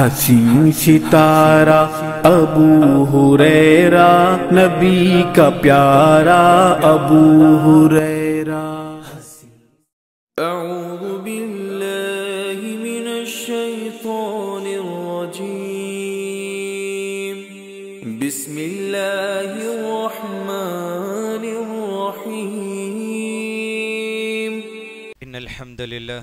حسین सितारा ابو حریرا نبی کا پیارا ابو حریرا أعوذ بالله من الشيطان الرجيم بسم الله الرحمن الرحيم إن الحمد لله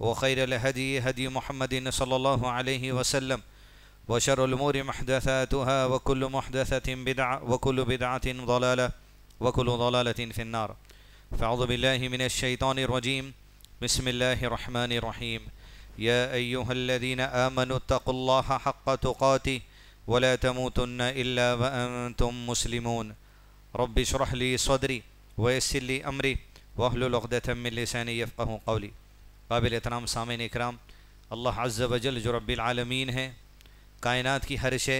وخير الهدي هدي محمد صلى الله عليه وسلم وشر الأمور محدثاتها وكل محدثة بدعة وكل بدعة ضلالة وكل ضلالة في النار فأعوذ بالله من الشيطان الرجيم بسم الله الرحمن الرحيم يا أيها الذين آمنوا اتقوا الله حق تقاته ولا تموتن إلا وأنتم مسلمون رب اشرح لي صدري ويسر لي أمري واهل عقدة من لساني يفقه قولي काबिल एहतराम सामिन इकराम अल्लाह अज़ल जो रबालमीन है कायनात की हर शे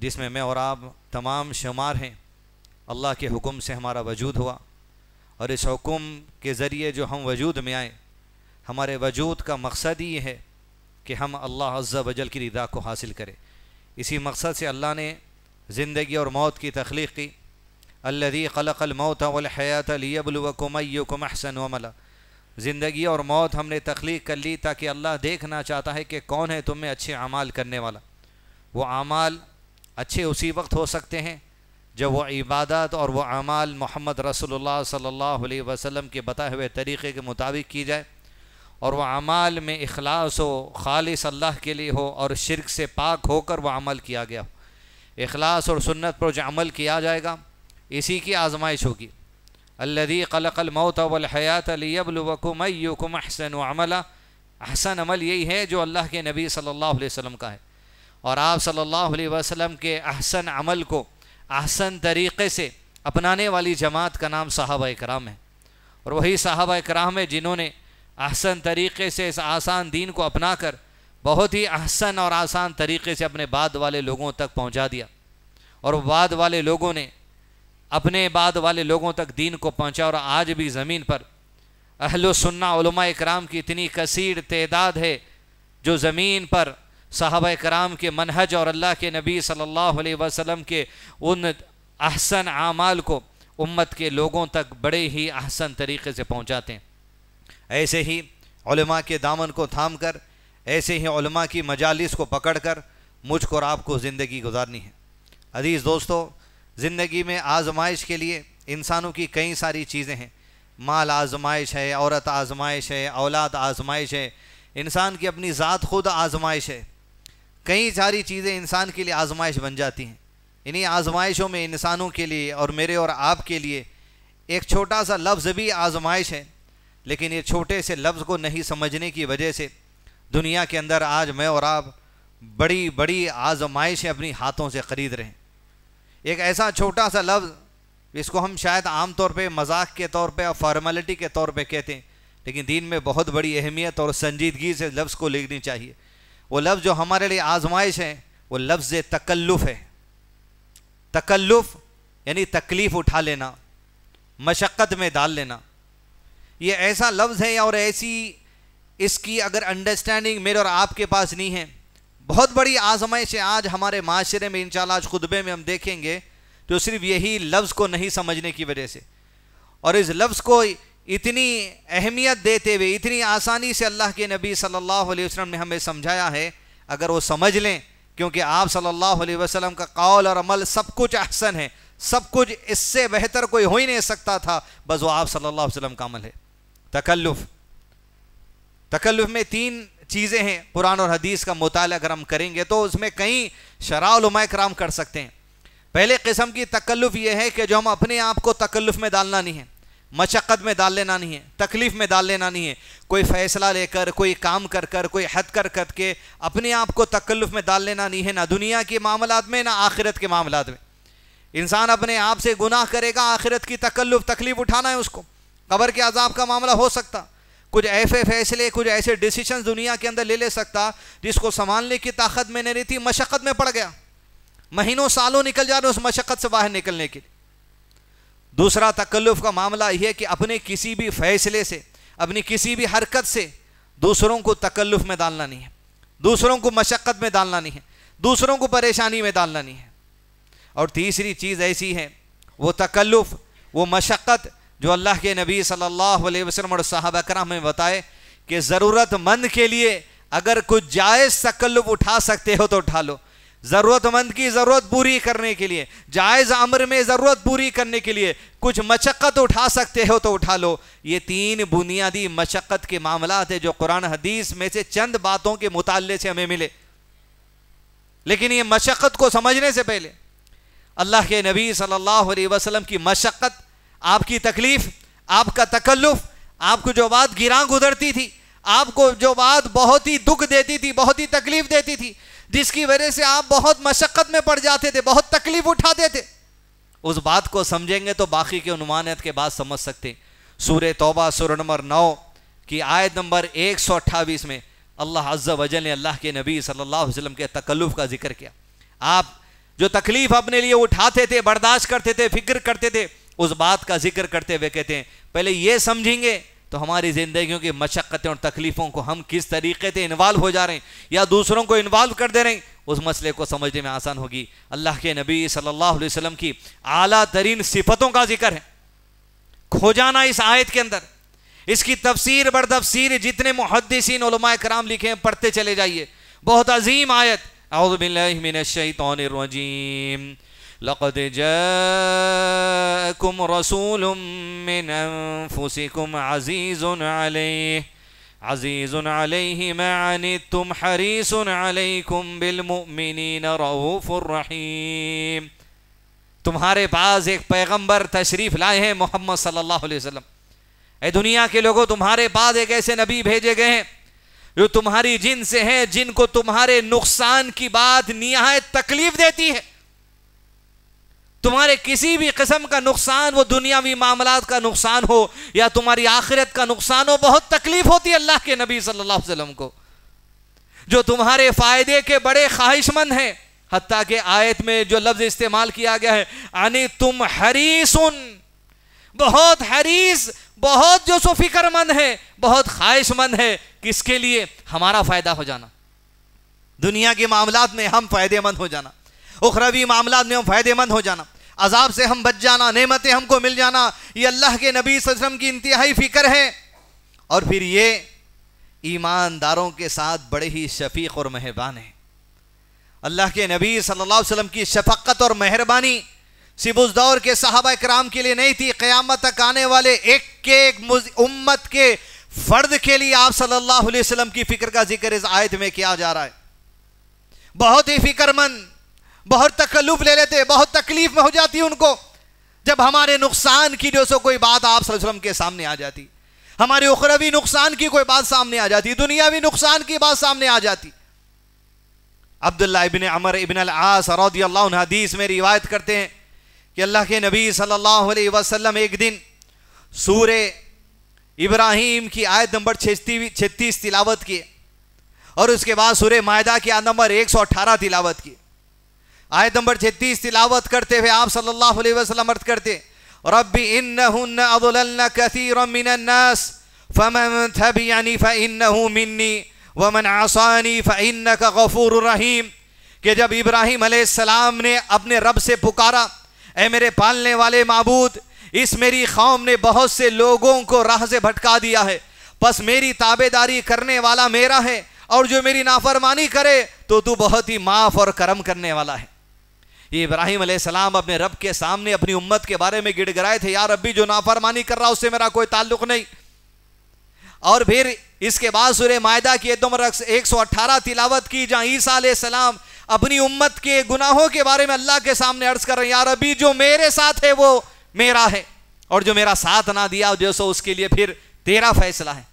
जिसमें मैं और आप तमाम शुमार हैं अल्लाह के हुक्म से हमारा वजूद हुआ और इस हुक्म के ज़रिए जो हम वजूद में आए हमारे वजूद का मकसद ही है कि हम अल्लाह अज़ल की रिदा को हासिल करें इसी मकसद से अल्लाह ने ज़िंदगी और मौत की तख्लीक की अल्लदी खलक़ल मौत वलहयात लियबलवकुम अहसन वमला ज़िंदगी और मौत हमने तख्लीक कर ली ताकि अल्लाह देखना चाहता है कि कौन है तुम्हें अच्छे अमाल करने वाला वो अमाल अच्छे उसी वक्त हो सकते हैं जब वह इबादत और वह अमाल मोहम्मद रसोल्ला सल्ला वसम के बताए हुए तरीक़े के मुताबिक की जाए और वह अमाल में अखलास हो खालिस अल्लाह के लिए हो और शिरक से पाक होकर वह अमल किया गया हो अखलास और सुन्नत पर जो अमल किया जाएगा इसी की आजमाइश होगी अल्लदी कलकल मौत वलहयात लियबलवकुम अय्युकुम अहसन अमला अहसन अमल यही है जो अल्लाह के नबी सल्लल्लाहु अलैहि वसल्लम का है और आप सल्लल्लाहु अलैहि वसल्लम के अहसन अमल को अहसन तरीक़े से अपनाने वाली जमात का नाम साहबा कराम है और वही साहबा कराम है जिन्होंने अहसन तरीक़े से इस आसान दीन को अपना कर बहुत ही अहसन और आसान तरीक़े से अपने बाद वाले लोगों तक पहुँचा दिया और बाद वाले लोगों ने अपने बाद वाले लोगों तक दीन को पहुंचा और आज भी ज़मीन पर अहलो सुन्ना कराम की इतनी कसीर तदाद है जो ज़मीन पर साहब कराम के मनहज और अल्लाह के नबी सल्लल्लाहु अलैहि वसल्लम के उन अहसन आमाल को उम्मत के लोगों तक बड़े ही अहसन तरीके से पहुँचाते हैं ऐसे ही के दामन को थाम कर ऐसे ही की मजालिस को पकड़ कर मुझको और आपको ज़िंदगी गुजारनी है अजीज़ दोस्तों ज़िंदगी में आजमाइश के लिए इंसानों की कई सारी चीज़ें हैं माल आजमाइश है औरत आजमाइश है औलाद आजमाइश है इंसान की अपनी ज़ात खुद आजमाइश है कई सारी चीज़ें इंसान के लिए आजमाइश बन जाती हैं इन्हीं आजमाइशों में इंसानों के लिए और मेरे और आप के लिए एक छोटा सा लफ्ज़ भी आजमाइश है लेकिन ये छोटे से लफ्ज़ को नहीं समझने की वजह से दुनिया के अंदर आज मैं और आप बड़ी बड़ी आजमाइशें अपनी हाथों से ख़रीद रहे हैं एक ऐसा छोटा सा लफ्ज़ इसको हम शायद आम तौर पे मजाक के तौर पे और फॉर्मेलिटी के तौर पे कहते हैं लेकिन दीन में बहुत बड़ी अहमियत और संजीदगी से लफ्ज़ को लिखनी चाहिए वो लफ्ज़ जो हमारे लिए आजमाइश है वो लफ्ज़ तकल्लुफ़ है तकल्लुफ़ यानी तकलीफ़ उठा लेना मशक्क़त में डाल लेना ये ऐसा लफ्ज़ है और ऐसी इसकी अगर अंडरस्टैंडिंग मेरे और आपके पास नहीं है बहुत बड़ी आजमाइश है आज हमारे माशरे में इंशाल्लाह आज खुतबे में हम देखेंगे तो सिर्फ यही लफ्ज़ को नहीं समझने की वजह से और इस लफ्ज़ को इतनी अहमियत देते हुए इतनी आसानी से अल्लाह के नबी सल्लल्लाहु अलैहि वसल्लम ने हमें समझाया है अगर वो समझ लें क्योंकि आप सल्लल्लाहु अलैहि वसल्लम का कौल और अमल सब कुछ अहसन है सब कुछ इससे बेहतर कोई हो ही नहीं सकता था बस वो आप सल्लल्लाहु अलैहि वसल्लम का अमल है तकल्लुफ़ तकल्लुफ़ में तीन चीज़ें हैं कुरान और हदीस का मताल अगर हम करेंगे तो उसमें कई शराय कराम कर सकते हैं पहले किस्म की तकल्लुफ़ ये है कि जो हम अपने आप को तकल्लुफ़ में डालना नहीं है मशक्क़त में डाल लेना नहीं है तकलीफ़ में डाल लेना नहीं है कोई फ़ैसला लेकर कोई काम कर कर कोई हद कर कर के अपने आप को तकल्लुफ़ में डाल लेना नहीं है ना दुनिया के मामला में ना आखिरत के मामलों में इंसान अपने आप से गुनाह करेगा आखिरत की तकल्लुफ़ तकलीफ़ उठाना है उसको कबर के अजाब का मामला हो सकता कुछ ऐसे फैसले कुछ ऐसे डिसीजन दुनिया के अंदर ले ले सकता जिसको संभालने की ताकत में नहीं थी मशक्क़त में पड़ गया महीनों सालों निकल जा रहे उस मशक्क़त से बाहर निकलने के दूसरा तकल्लुफ़ का मामला यह कि अपने किसी भी फैसले से अपनी किसी भी हरकत से दूसरों को तकल्लुफ़ में डालना नहीं है दूसरों को मशक्क़त में डालना नहीं है दूसरों को परेशानी में डालना नहीं है और तीसरी चीज़ ऐसी है वो तकल्लुफ़ वो मशक्क़त जो अल्लाह के नबी सल्लल्लाहु अलैहि वसल्लम और साहब कराम में बताए कि ज़रूरतमंद के लिए अगर कुछ जायज़ तकल्लुफ़ उठा सकते हो तो उठा लो ज़रूरतमंद की ज़रूरत पूरी करने के लिए जायज़ अमर में ज़रूरत पूरी करने के लिए कुछ मशक्क़त उठा सकते हो तो उठा लो ये तीन बुनियादी मशक्क़त के मामला थे जो कुरान हदीस में से चंद बातों के मुताले से हमें मिले लेकिन ये मशक्क़त को समझने से पहले अल्लाह के नबी सल्लल्लाहु अलैहि वसल्लम की मशक्क़त आपकी तकलीफ आपका तकल्लुफ आपको जो बात गिरा गुजरती थी आपको जो बात बहुत ही दुख देती थी बहुत ही तकलीफ देती थी जिसकी वजह से आप बहुत मशक्क़त में पड़ जाते थे बहुत तकलीफ उठाते थे उस बात को समझेंगे तो बाकी के अनुमानियत के बाद समझ सकते हैं सूर्य तोबा सुर नंबर नौ की आयत नंबर एक सौ अट्ठावीस में अल्लाह अज्जा वजल ने अल्लाह के नबी सल्लल्लाहु अलैहि वसल्लम के तकल्लुफ़ का जिक्र किया आप जो तकलीफ़ अपने लिए उठाते थे बर्दाश्त करते थे फिक्र करते थे उस बात का जिक्र करते हुए कहते हैं पहले ये समझेंगे तो हमारी ज़िंदगियों की मशक्क़तें और तकलीफ़ों को हम किस तरीके से इन्वाल्व हो जा रहे हैं या दूसरों को इन्वाल्व कर दे रहे हैं उस मसले को समझने में आसान होगी अल्लाह के नबी सल्लल्लाहु अलैहि वसल्लम की आला तरीन सिफतों का जिक्र है खो जाना इस आयत के अंदर इसकी तफसीर बर तफसीर जितने मुहदसिन कराम लिखे हैं पढ़ते चले जाइए बहुत अजीम आयत अवबिल्लिमिनशतरजीम لقد جاءكم رسول من أنفسكم عزيز عليه عزيز عليه ما عنتم حريص عليكم بالمؤمنين رؤوف رحيم تمہارے پاس ایک پیغمبر تشریف لائے ہیں محمد صلی اللہ علیہ وسلم اے دنیا کے لوگوں تمہارے پاس ایک ایسے نبی بھیجے گئے ہیں جو تمہاری جن سے ہیں جن کو تمہارے نقصان کی بات نہایت تکلیف دیتی ہے तुम्हारे किसी भी किस्म का नुकसान वो दुनियावी मामला का नुकसान हो या तुम्हारी आखिरत का नुकसान हो बहुत तकलीफ होती है अल्लाह के नबी सल्लल्लाहु अलैहि वसल्लम को जो तुम्हारे फायदे के बड़े ख्वाहिशमंद हैं हती के आयत में जो लफ्ज इस्तेमाल किया गया है आने तुम हरीसुन बहुत हरीस बहुत जो सो फिक्रमंद है बहुत ख्वाहिशमंद है किसके लिए हमारा फायदा हो जाना दुनिया के मामला में हम फायदेमंद हो जाना उखरवी मामला में हम फायदेमंद हो जाना अजाब से हम बच जाना नेमतें हमको मिल जाना ये अल्लाह के नबी वसम की इंतहाई फ़िक्र है और फिर ये ईमानदारों के साथ बड़े ही शफीक और मेहरबान है अल्लाह के नबी सल्लल्लाहु अलैहि वसल्लम की शफक्त और मेहरबानी सिबुज उस दौर के साहबा कराम के लिए नहीं थी क्यामत तक आने वाले एक के एक उम्मत के फ़र्द के लिए आप सल्लल्लाहु अलैहि वसल्लम की फ़िक्र का जिक्र इस आयत में किया जा रहा है बहुत ही फिक्रमंद बहुत तकल्लुफ ले लेते बहुत तकलीफ में हो जाती उनको जब हमारे नुकसान की जो सो कोई बात आप सल्लम के सामने आ जाती हमारे उखरवी नुकसान की कोई बात सामने आ जाती दुनियावी नुकसान की बात सामने आ जाती अब्दुल्ला इबिन अमर इबिन आस रौदी में रिवायत करते हैं कि अल्लाह के नबी सल्लल्लाहु अलैहि वसल्लम एक दिन सूर इब्राहिम की आयत नंबर छत्तीस तिलावत की और उसके बाद सूर्य मायदा की आयत नंबर अट्ठारह तिलावत की आयत नंबर छत्तीस तिलावत करते हुए आप सल्लल्लाहु अलैहि वसल्लम अर्थ करते मिन्नी वमन आसानी गफूर रहीम के जब इब्राहिम अलैहिस्सलाम ने अपने रब से पुकारा ऐ मेरे पालने वाले मबूद इस मेरी कौम ने बहुत से लोगों को राह से भटका दिया है बस मेरी ताबेदारी करने वाला मेरा है और जो मेरी नाफरमानी करे तो तू बहुत ही माफ़ और करम करने वाला है ये इब्राहिम सलाम अपने रब के सामने अपनी उम्मत के बारे में गिड़गड़ाए थे यार अभी जो नाफरमानी कर रहा उससे मेरा कोई ताल्लुक नहीं और फिर इसके बाद सुर मायदा की एकदम एक सौ अट्ठारह तिलावत की जहां ईसा सलाम अपनी उम्मत के गुनाहों के बारे में अल्लाह के सामने अर्ज कर रहे हैं यार अभी जो मेरे साथ है वो मेरा है और जो मेरा साथ ना दिया जो सो उसके लिए फिर तेरा फैसला है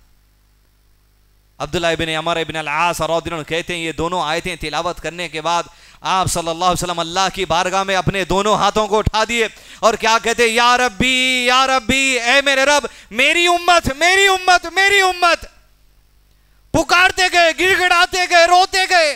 अब्दुल्ला बिन अमर बिन आस और कहते हैं ये दोनों आए थे तिलावत करने के बाद आप सल्लल्लाहु अलैहि वसल्लम अल्लाह की बारगाह में अपने दोनों हाथों को उठा दिए और क्या कहते या रब्बी या रब्बी ए मेरे रब मेरी उम्मत मेरी उम्मत मेरी उम्मत पुकारते गए गिड़गिड़ाते गए रोते गए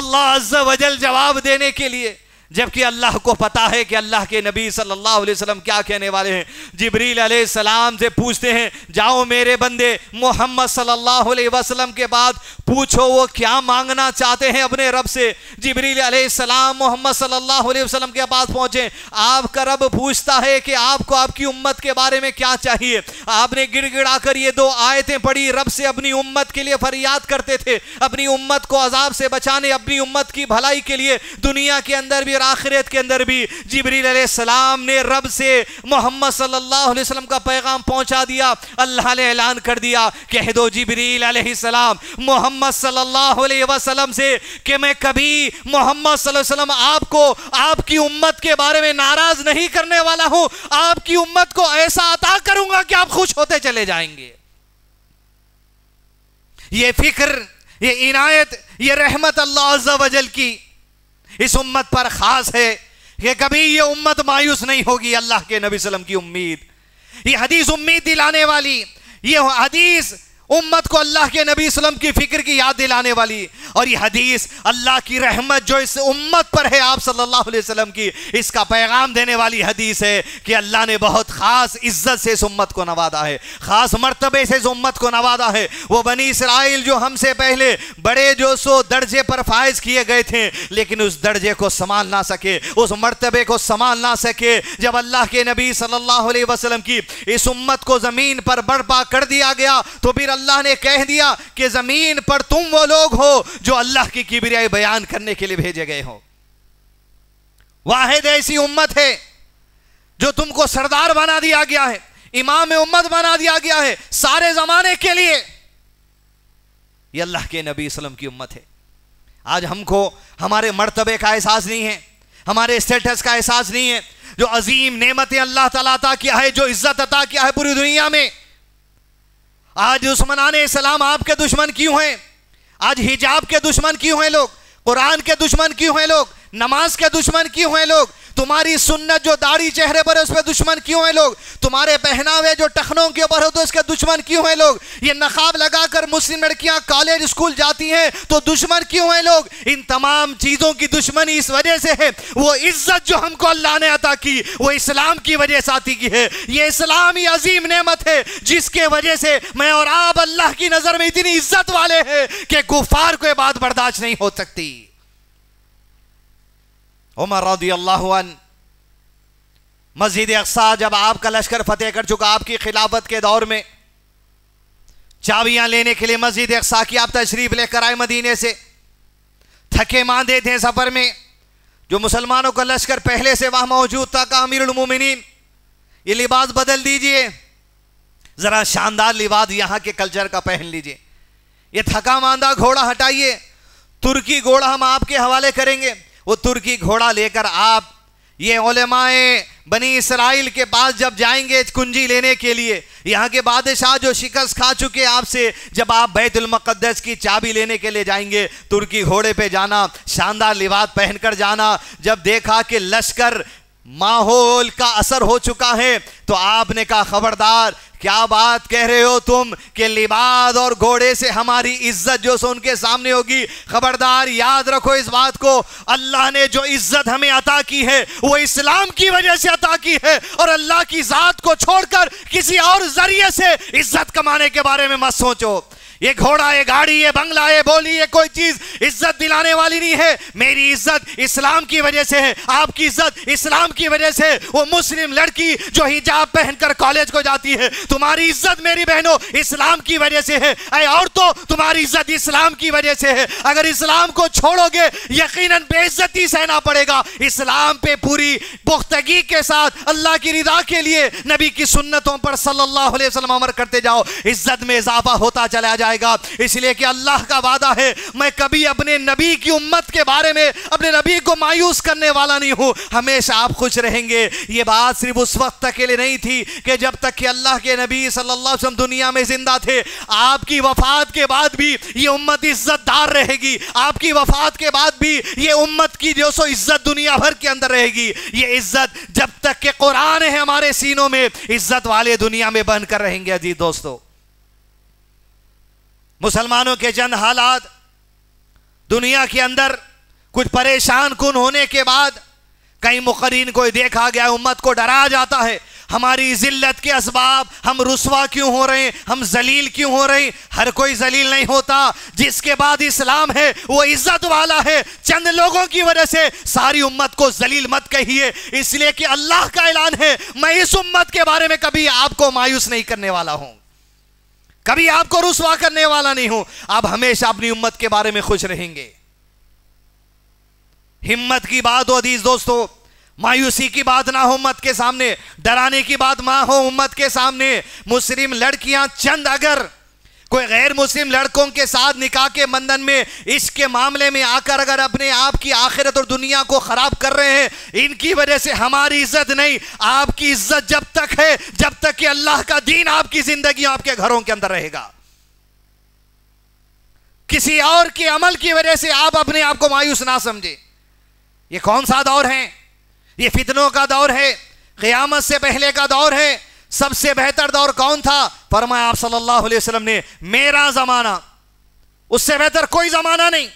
अल्लाह अज्जा वजल जवाब देने के लिए जबकि अल्लाह को पता है कि अल्लाह के नबी सल्लल्लाहु अलैहि वसल्लम क्या कहने वाले हैं जबरील सलाम से पूछते हैं जाओ मेरे बंदे मोहम्मद सल्लल्लाहु अलैहि वसल्लम के बाद पूछो वो क्या मांगना चाहते हैं अपने रब से जबरील सलाम मोहम्मद सल्लल्लाहु अलैहि वसल्लम के पास पहुँचे आपका रब पूछता है कि आपको आपकी उम्मत के बारे में क्या चाहिए आपने गिड़गिड़ा कर ये दो आयतें पढ़ी रब से अपनी उम्मत के लिए फरियाद करते थे अपनी उम्मत को अजाब से बचाने अपनी उम्मत की भलाई के लिए दुनिया के अंदर भी फिर आखिरत के अंदर भी जबरील सलाम ने रब से मोहम्मद सल्लल्लाहु अलैहि वसल्लम का पैगाम पहुंचा दिया अल्लाह ने ऐलान कर दिया कह दो जबरील सलाम मोहम्मद सल्लल्लाहु अलैहि वसल्लम से कि मैं कभी मोहम्मद आपको आपकी उम्मत के बारे में नाराज नहीं करने वाला हूं आपकी उम्मत को ऐसा अता करूंगा कि आप खुश होते चले जाएंगे ये फिक्र ये इनायत ये रहमत अल्लाह वजल की इस उम्मत पर खास है कि कभी ये उम्मत मायूस नहीं होगी अल्लाह के नबी वसल्लम की उम्मीद ये हदीस उम्मीद दिलाने वाली ये हदीस उम्मत को अल्लाह के नबी वसलम की फिक्र की याद दिलाने वाली और ये हदीस अल्लाह की रहमत जो इस उम्मत पर है आप सल्लल्लाहु अलैहि वसल्लम की इसका पैगाम देने वाली हदीस है कि अल्लाह ने बहुत ख़ास इज्जत से इस उम्मत को नवादा है ख़ास मरतबे से इस उम्मत को नवादा है वो बनी इसराइल जो हमसे पहले बड़े जो सो दर्जे पर फायज किए गए थे लेकिन उस दर्जे को संभाल ना सके उस मरतबे को संभाल ना सके जब अल्लाह के नबी सल्ला वसलम की इस उम्मत को ज़मीन पर बर्पा कर दिया गया तो फिर अल्लाह ने कह दिया कि ज़मीन पर तुम वो लोग हो जो अल्लाह की किबरियाई बयान करने के लिए भेजे गए हो वाहिद ऐसी उम्मत है जो तुमको सरदार बना दिया गया है इमाम उम्मत बना दिया गया है सारे ज़माने के लिए ये अल्लाह के नबी वसलम की उम्मत है आज हमको हमारे मर्तबे का एहसास नहीं है हमारे स्टेटस का एहसास नहीं है जो अजीम नेमतें अल्लाह तला अता किया है जो इज्जत अता किया है पूरी दुनिया में आज आने इस्लाम आपके दुश्मन क्यों हैं आज हिजाब के दुश्मन क्यों हैं लोग कुरान के दुश्मन क्यों हैं लोग नमाज के दुश्मन क्यों हैं लोग तुम्हारी सुन्नत जो दाढ़ी चेहरे पर है उस पर दुश्मन क्यों हैं लोग तुम्हारे पहनावे जो टखनों के ऊपर हो तो इसके दुश्मन क्यों हैं लोग ये नकाब लगाकर मुस्लिम लड़कियां कॉलेज स्कूल जाती हैं तो दुश्मन क्यों हैं लोग इन तमाम चीज़ों की दुश्मनी इस वजह से है वो इज्जत जो हमको अल्लाह ने अता की वो इस्लाम की वजह से आती की है ये इस्लाम ही अजीम नेमत है जिसके वजह से मैं और आप अल्लाह की नज़र में इतनी इज्जत वाले हैं कि गुफार को बात बर्दाश्त नहीं हो सकती उमर रदी अल्लाह मस्जिद अक्सा जब आपका लश्कर फतेह कर चुका आपकी खिलाफत के दौर में चाबियां लेने के लिए मस्जिद अक्सा की आप तशरीफ लेकर आए मदीने से थके मांदे थे सफ़र में जो मुसलमानों का लश्कर पहले से वहाँ मौजूद था का अमीरमिन ये लिबास बदल दीजिए ज़रा शानदार लिबास यहाँ के कल्चर का पहन लीजिए ये थका मांदा घोड़ा हटाइए तुर्की घोड़ा हम आपके हवाले करेंगे वो तुर्की घोड़ा लेकर आप ये ओलेमाए बनी इसराइल के पास जब जाएंगे कुंजी लेने के लिए यहाँ के बादशाह जो शिकस्त खा चुके आपसे जब आप बैतुलमक़दस की चाबी लेने के लिए जाएंगे तुर्की घोड़े पे जाना शानदार लिबात पहनकर जाना जब देखा कि लश्कर माहौल का असर हो चुका है तो आपने कहा खबरदार क्या बात कह रहे हो तुम कि लिबाद और घोड़े से हमारी इज्जत जो सो उनके सामने होगी खबरदार याद रखो इस बात को अल्लाह ने जो इज्जत हमें अता की है वो इस्लाम की वजह से अता की है और अल्लाह की ज़ात को छोड़कर किसी और जरिए से इज्जत कमाने के बारे में मत सोचो ये घोड़ा ये गाड़ी ये बंगला ये बोली ये कोई चीज इज्जत दिलाने वाली नहीं है मेरी इज्जत इस्लाम की वजह से है आपकी इज्जत इस्लाम की वजह से वो मुस्लिम लड़की जो हिजाब पहनकर कॉलेज को जाती है तुम्हारी इज्जत मेरी बहनों इस्लाम की वजह से है अरे और तो तुम्हारी इज्जत इस्लाम की वजह से है अगर इस्लाम को छोड़ोगे यकीन बेइज्जती सहना पड़ेगा इस्लाम पे पूरी पुख्तगी के साथ अल्लाह की रिदा के लिए नबी की सुन्नतों पर सल्लल्लाहु अलैहि वसल्लम अमर करते जाओ इज्जत में इजाफा होता चला जाए जाएगा इसलिए कि अल्लाह का वादा है मैं कभी अपने नबी की उम्मत के बारे में अपने नबी को मायूस करने वाला नहीं हूं हमेशा आप खुश रहेंगे ये बात सिर्फ उस वक्त तक के लिए नहीं थी कि जब तक कि अल्लाह के नबी सल्लल्लाहु अलैहि वसल्लम दुनिया में ज़िंदा थे आपकी वफात के बाद भी ये उम्मत इज़्ज़तदार रहेगी आपकी वफात के बाद भी ये उम्मत की जो सो इज़्ज़त दुनिया भर के अंदर रहेगी ये इज़्ज़त जब तक के कुरान है हमारे सीनों में इज़्ज़त वाले दुनिया में बनकर रहेंगे अजीज दोस्तों मुसलमानों के चंद हालात दुनिया के अंदर कुछ परेशान कुन होने के बाद कई मुकरीन को देखा गया उम्मत को डराया जाता है हमारी जिल्लत के असबाब हम रसवा क्यों हो रहे हैं हम जलील क्यों हो रहे हैं हर कोई जलील नहीं होता जिसके बाद इस्लाम है वो इज्जत वाला है चंद लोगों की वजह से सारी उम्मत को जलील मत कहिए इसलिए कि अल्लाह का ऐलान है मैं इस उम्मत के बारे में कभी आपको मायूस नहीं करने वाला हूँ कभी आपको रुसवा करने वाला नहीं हूं आप हमेशा अपनी उम्मत के बारे में खुश रहेंगे हिम्मत की बात हो अधीज दोस्तों मायूसी की बात ना हो उम्मत के सामने डराने की बात ना हो उम्मत के सामने मुस्लिम लड़कियां चंद अगर कोई गैर मुस्लिम लड़कों के साथ निकाह के बंधन में इसके मामले में आकर अगर अपने आप की आखिरत और दुनिया को ख़राब कर रहे हैं इनकी वजह से हमारी इज्जत नहीं आपकी इज्जत जब तक है जब तक कि अल्लाह का दीन आपकी ज़िंदगी आपके घरों के अंदर रहेगा किसी और के अमल की वजह से आप अपने आप को मायूस ना समझे ये कौन सा दौर है ये फितनों का दौर है क्यामत से पहले का दौर है सबसे बेहतर दौर कौन था फरमाया आप सल्लल्लाहु अलैहि वसल्लम ने मेरा जमाना उससे बेहतर कोई जमाना नहीं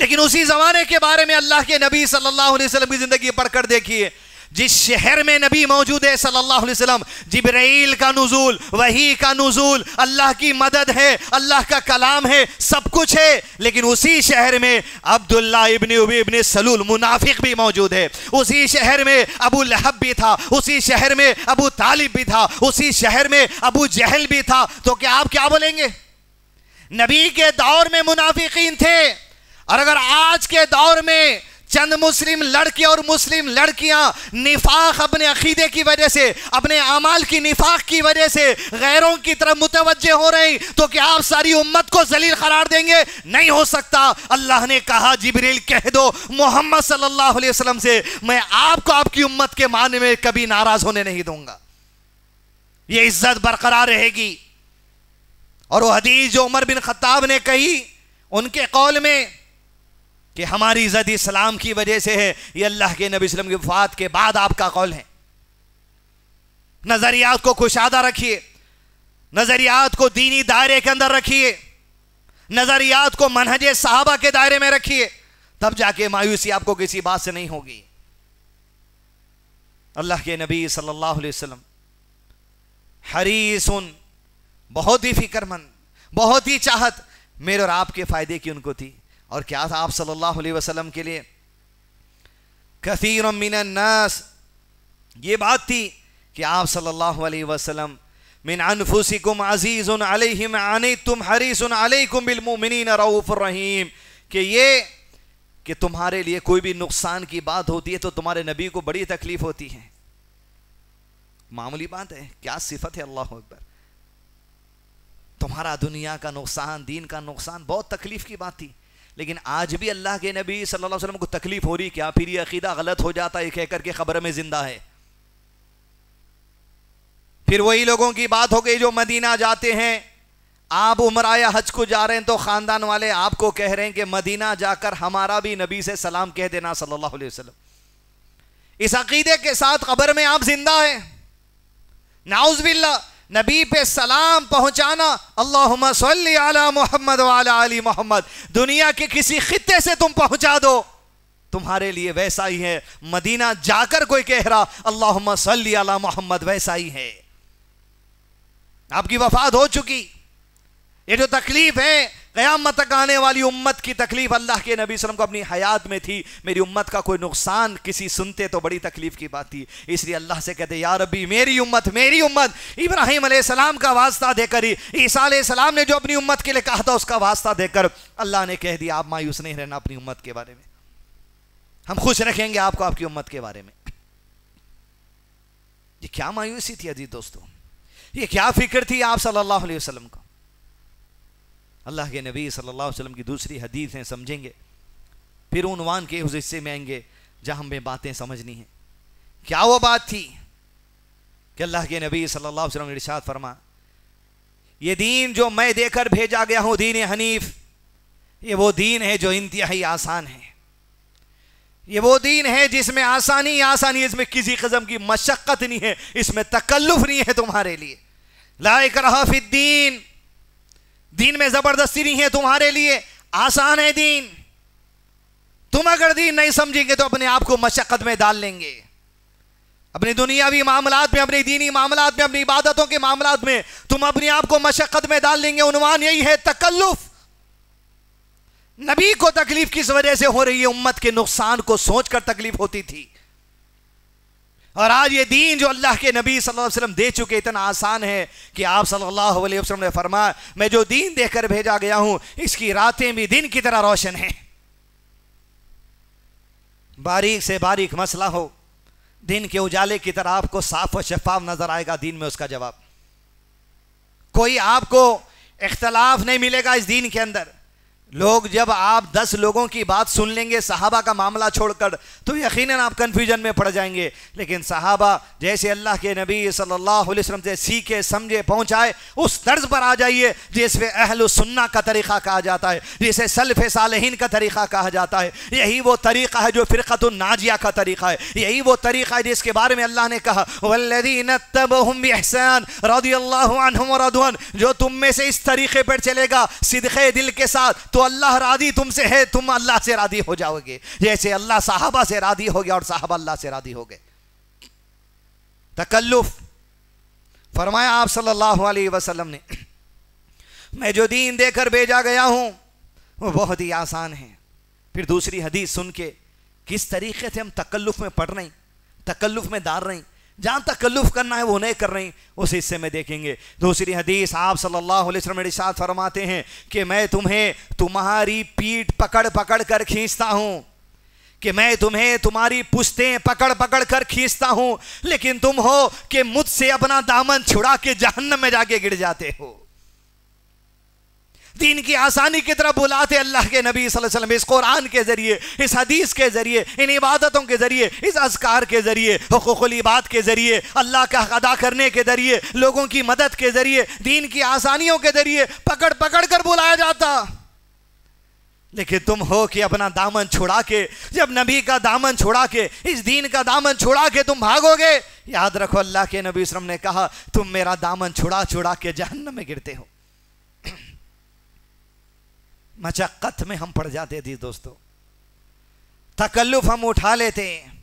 लेकिन उसी जमाने के बारे में अल्लाह के नबी सल्लल्लाहु अलैहि वसल्लम की जिंदगी पढ़कर देखिए जिस शहर में नबी मौजूद है सल्लल्लाहु अलैहि वसल्लम जिब्राइल का नुजूल वही का नुजूल अल्लाह की मदद है अल्लाह का कलाम है सब कुछ है लेकिन उसी शहर में अब्दुल्ला इबन उबी इबन सलूल मुनाफिक भी मौजूद है उसी शहर में अबू लहब भी था उसी शहर में अबू तालिब भी था उसी शहर में अबू जहल भी था तो क्या आप क्या बोलेंगे नबी के दौर में मुनाफिकीन थे और अगर आज के दौर में चंद मुस्लिम लड़के और मुस्लिम लड़कियां निफाक अपने अकीदे की वजह से अपने अमाल की निफाक की वजह से गैरों की तरफ मुतवजे हो रही तो क्या आप सारी उम्मत को जलील करार देंगे नहीं हो सकता अल्लाह ने कहा जिबरील कह दो मोहम्मद सल्लल्लाहु अलैहि वसल्लम से मैं आपको आपकी उम्मत के मान में कभी नाराज होने नहीं दूंगा ये इज्जत बरकरार रहेगी और वह हदीस जो उमर बिन खत्ताब ने कही उनके कौल में कि हमारी इज्जत इस्लाम की वजह से है ये अल्लाह के नबी वसम की वफात के बाद आपका कौल है नज़रियात को कुशादा रखिए नज़रियात को दीनी दायरे के अंदर रखिए नज़रियात को मनहज साहबा के दायरे में रखिए तब जाके मायूसी आपको किसी बात से नहीं होगी अल्लाह के नबी सल्लल्लाहु अलैहि वसल्लम हरीसुन बहुत ही फिक्रमंद बहुत ही चाहत मेरे और आपके फ़ायदे की उनको थी और क्या था आप सल्लल्लाहु अलैहि वसल्लम के लिए कसीर मिनन्नास ये बात थी कि आप सल्लल्लाहु अलैहि वसल्लम मिन अनफुसिकुम अजीज़ुन अलैहिम आनैतुम हरीसुन अलैकुम बिल मुमिनीन रऊफुर रहीम कि ये कि तुम्हारे लिए कोई भी नुकसान की बात होती है तो तुम्हारे नबी को बड़ी तकलीफ होती है मामूली बात है क्या सिफत है अल्लाह अकबर तुम्हारा दुनिया का नुकसान दीन का नुकसान बहुत तकलीफ की बात थी लेकिन आज भी अल्लाह के नबी सल्लल्लाहु अलैहि वसल्लम को तकलीफ हो रही क्या फिर ये अकीदा गलत हो जाता है कहकर के खबर में जिंदा है फिर वही लोगों की बात हो गई जो मदीना जाते हैं आप उम्र या हज को जा रहे हैं तो ख़ानदान वाले आपको कह रहे हैं कि मदीना जाकर हमारा भी नबी से सलाम कह देना सल्लल्लाहु अलैहि वसल्लम इस अकीदे के साथ कब्र में आप जिंदा हैं नाउज बिल्ला नबी पे सलाम पहुंचाना अल्लाह सल्ली मोहम्मद वाला अली मोहम्मद दुनिया के किसी खत्े से तुम पहुंचा दो तुम्हारे लिए वैसा ही है मदीना जाकर कोई कह रहा अल्लाह सल्ली मोहम्मद वैसा ही है आपकी वफात हो चुकी ये जो तकलीफ है क़यामत तक आने वाली उम्मत की तकलीफ अल्लाह के नबी वसम को अपनी हयात में थी मेरी उम्मत का कोई नुकसान किसी सुनते तो बड़ी तकलीफ की बात थी इसलिए अल्लाह से कहते यार अभी मेरी उम्मत मेरी उम्मत इब्राहिम सलाम का वास्ता देकर ही ईसा सलाम ने जो अपनी उम्मत के लिए कहा था उसका वास्ता देकर अल्लाह ने कह दिया आप मायूस नहीं रहना अपनी उम्मत के बारे में हम खुश रखेंगे आपको आपकी उम्मत के बारे में ये क्या मायूसी थी अजीत दोस्तों ये क्या फिक्र थी आप सल्लल्लाहु को अल्लाह के नबी सल्लल्लाहु अलैहि वसल्लम की दूसरी हदीस हैं समझेंगे फिर उनवान के उस हिस्से में आएंगे जहाँ हमें बातें समझनी हैं क्या वो बात थी कि अल्लाह के नबी सल्ला वसलम वसल्लम फरमा ये दीन जो मैं देकर भेजा गया हूँ दीन हनीफ ये वो दीन है जो इंतहाई आसान है ये वो दीन है जिसमें आसानी आसानी इसमें किसी कस्म की मशक्क़त नहीं है इसमें तकल्लुफ नहीं है तुम्हारे लिए लाइक दीन दीन में जबरदस्ती नहीं है तुम्हारे लिए आसान है दीन तुम अगर दीन नहीं समझेंगे तो अपने आप को मशक्क़त में डाल लेंगे अपने दुनियावी मामलात में अपने दीनी मामलात में अपनी इबादतों के मामलात में तुम अपने आप को मशक्क़त में डाल लेंगे उनवान यही है तकल्लुफ नबी को तकलीफ किस वजह से हो रही है उम्मत के नुकसान को सोचकर तकलीफ होती थी और आज ये दीन जो अल्लाह के नबी सल्लल्लाहु अलैहि वसल्लम दे चुके इतना आसान है कि आप सल्लल्लाहु अलैहि वसल्लम ने फरमाया मैं जो दीन देकर भेजा गया हूं इसकी रातें भी दिन की तरह रोशन हैं बारीक से बारीक मसला हो दिन के उजाले की तरह आपको साफ और शफाफ नजर आएगा दिन में उसका जवाब कोई आपको इख्तलाफ नहीं मिलेगा इस दीन के अंदर लोग जब आप दस लोगों की बात सुन लेंगे साहबा का मामला छोड़कर तो यकीनन आप कन्फ्यूजन में पड़ जाएंगे लेकिन साहबा जैसे अल्लाह के नबी सल्लल्लाहु अलैहि वसल्लम से सीखे समझे पहुंचाए उस तर्ज पर आ जाइए जिसमें अहल सुन्ना का तरीक़ा कहा जाता है जिसे सल्फ़ सालहीन का तरीक़ा कहा जाता है यही वो तरीक़ा है जो फिर नाजिया का तरीक़ा है यही वो तरीक़ा है जिसके बारे में अल्लाह ने कहा वल्लिन तब हम एहसान रदी अल्लाह जो तुम में से इस तरीक़े पर चलेगा सिदक़े दिल के साथ तो तो अल्लाह राधी तुमसे है तुम अल्लाह से राधी हो जाओगे जैसे अल्लाह साहबा से राधी हो गया और साहबा अल्लाह से राधी हो गए तकल्लुफ फरमाया आप सल्लल्लाहु अलैहि वसल्लम ने मैं जो दीन देकर भेजा गया हूं वो बहुत ही आसान है फिर दूसरी हदीस सुन के किस तरीके से हम तकल्लुफ में पढ़ रही तकल्लुफ में दार रही जहां तक कल्लुफ करना है वो नहीं कर रही उस हिस्से में देखेंगे दूसरी हदीस आप सल्लल्लाहु अलैहि वसल्लम इरशाद फरमाते हैं कि मैं तुम्हें तुम्हारी पीठ पकड़ पकड़ कर खींचता हूं कि मैं तुम्हें तुम्हारी पुश्तें पकड़ पकड़ कर खींचता हूं लेकिन तुम हो कि मुझसे अपना दामन छुड़ा के जहन्नम में जाके गिर जाते हो दीन की आसानी की तरफ बुलाते अल्लाह के नबी वसल्लम इस कुरान के ज़रिए इस हदीस के ज़रिए इन इबादतों के ज़रिए इस अजकार के ज़रिए हकूक़लबाद के ज़रिए अल्लाह का हक अदा करने के ज़रिए लोगों की मदद के ज़रिए दीन की आसानियों के ज़रिए पकड़ पकड़ कर बुलाया जाता लेकिन तुम हो कि अपना दामन छुड़ा के जब नबी का दामन छुड़ा के इस दीन का दामन छुड़ा के तुम भागोगे याद रखो अल्लाह के नबी वसम ने कहा तुम मेरा दामन छुड़ा छुड़ा के जहन्नम में गिरते हो मशक्क़त में हम पड़ जाते थे दोस्तों तकल्लुफ हम उठा लेते हैं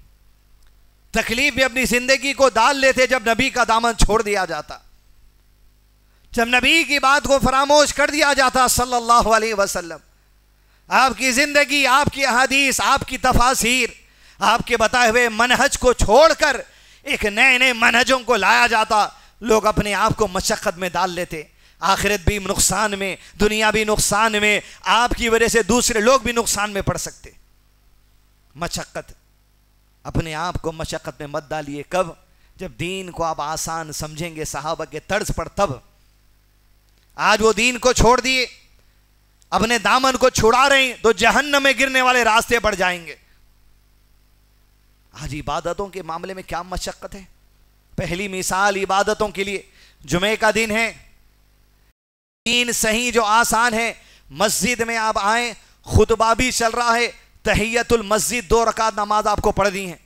तकलीफ में अपनी जिंदगी को डाल लेते जब नबी का दामन छोड़ दिया जाता जब नबी की बात को फरामोश कर दिया जाता सल्लल्लाहु अलैहि वसल्लम आपकी ज़िंदगी आपकी अहादीस आपकी तफासिर आपके बताए हुए मनहज को छोड़कर एक नए नए मनहजों को लाया जाता लोग अपने आप को मशक्क़त में डाल लेते आखिरत भी नुकसान में दुनिया भी नुकसान में आपकी वजह से दूसरे लोग भी नुकसान में पड़ सकते मशक्क़त अपने आप को मशक्क़त में मत डालिए कब जब दीन को आप आसान समझेंगे साहबा के तर्ज पर तब आज वो दीन को छोड़ दिए अपने दामन को छुड़ा रहे हैं तो जहन्न में गिरने वाले रास्ते पर जाएंगे आज इबादतों के मामले में क्या मशक्क़त है पहली मिसाल इबादतों के लिए जुमे का दिन है तीन सही जो आसान है मस्जिद में आप आए खुतबा भी चल रहा है तहियतुल मस्जिद दो रकात नमाज आपको पढ़ दी है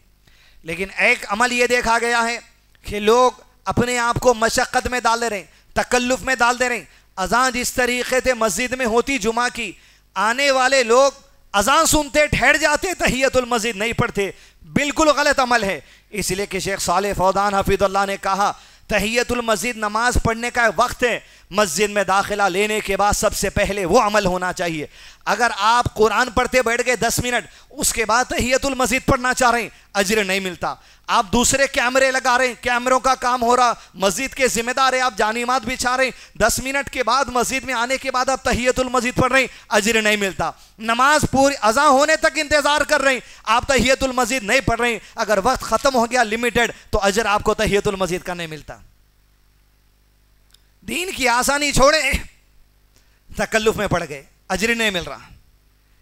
लेकिन एक अमल ये देखा गया है कि लोग अपने आप को मशक्क़त में डाल दे रहे तकल्लुफ़ में डाल दे रहे अजान जिस तरीके से मस्जिद में होती जुमा की आने वाले लोग अजान सुनते ठहर जाते तहियतुल मस्जिद नहीं पढ़ते बिल्कुल गलत अमल है इसलिए कि शेख साल फौदान हफीदुल्ला ने कहा तहियतुल मस्जिद नमाज पढ़ने का वक्त है मस्जिद में दाखिला लेने के बाद सबसे पहले वो अमल होना चाहिए अगर आप कुरान पढ़ते बैठ गए दस मिनट उसके बाद तहियतुल मस्जिद पढ़ना चाह रहे हैं अजर नहीं मिलता आप दूसरे कैमरे लगा रहे हैं कैमरों का काम हो रहा मस्जिद के जिम्मेदार है आप जानीमात बिछा रहे हैं दस मिनट के बाद मस्जिद में आने के बाद आप तहियतुल मस्जिद पढ़ रहे हैं अजर नहीं मिलता नमाज पूरी अजा होने तक इंतजार कर रहे हैं आप तहियतुल मस्जिद नहीं पढ़ रहे हैं अगर वक्त ख़त्म हो गया लिमिटेड तो अजर आपको तहियतुल मस्जिद का नहीं मिलता दीन की आसानी छोड़े तकल्लुफ में पड़ गए अजरी नहीं मिल रहा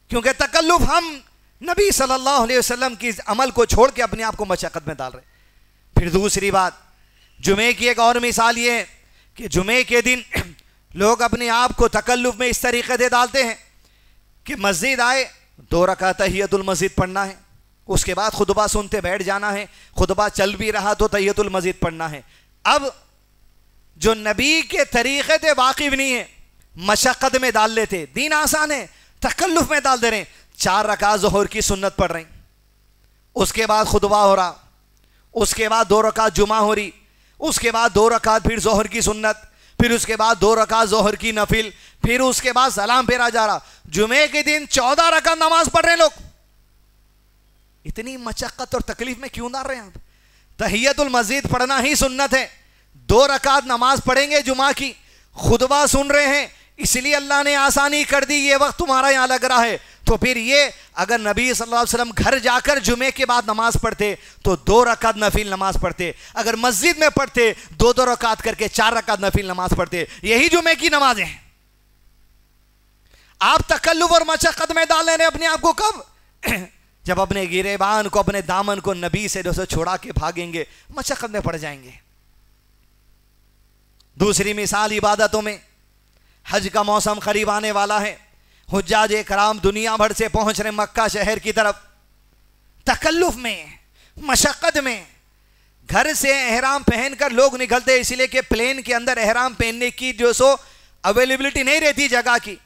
क्योंकि तकल्लुफ हम नबी सल्लल्लाहु अलैहि वसल्लम की अमल को छोड़ के अपने आप को मशक्क़त में डाल रहे फिर दूसरी बात जुमे की एक और मिसाल ये कि जुमे के दिन लोग अपने आप को तकल्लुफ में इस तरीके से डालते हैं कि मस्जिद आए दो रखा तहियतुल मस्जिद पढ़ना है उसके बाद खुतबा सुनते बैठ जाना है खुतबा चल भी रहा तो तहियतुल मस्जिद पढ़ना है अब जो नबी के तरीक़े थे वाकिफ नहीं है मशक्क़त में डाल लेते दीन आसान है तकल्लुफ़ में डाल दे रहे हैं चार रका जहर की सुन्नत पढ़ रही उसके बाद खुतबा हो रहा उसके बाद दो रकात जुमा हो रही उसके बाद दो रकात फिर जहर की सुन्नत फिर उसके बाद दो रकात जहर की नफिल फिर उसके बाद सलाम फेरा जा रहा जुमे के दिन चौदह रकात नमाज पढ़ रहे लोग इतनी मशक्क़त और तकलीफ में क्यों डाल रहे हैं आप तहियतुल मस्जिद पढ़ना ही सुन्नत है दो रकात नमाज पढ़ेंगे जुमा की खुदबा सुन रहे हैं इसलिए अल्लाह ने आसानी कर दी ये वक्त तुम्हारा यहाँ लग रहा है तो फिर ये अगर नबी सल्लल्लाहु अलैहि वसल्लम घर जाकर जुमे के बाद नमाज पढ़ते तो दो रकात नफिल नमाज पढ़ते अगर मस्जिद में पढ़ते दो दो रकात करके चार रकात नफिल नमाज पढ़ते यही जुमे की नमाजें हैं आप तकल्लुफ और मशक्क़त में डाल रहे अपने आप को कब जब अपने गिरेबान को अपने दामन को नबी से जो छोड़ा के भागेंगे मशक्क़त में पड़ जाएंगे दूसरी मिसाल इबादतों में हज का मौसम करीब आने वाला है हजाज कराम दुनिया भर से पहुंच रहे मक्का शहर की तरफ तकल्लुफ में मशक्क़त में घर से अहराम पहनकर लोग निकलते इसलिए कि प्लेन के अंदर अहराम पहनने की जो सो अवेलेबिलिटी नहीं रहती जगह की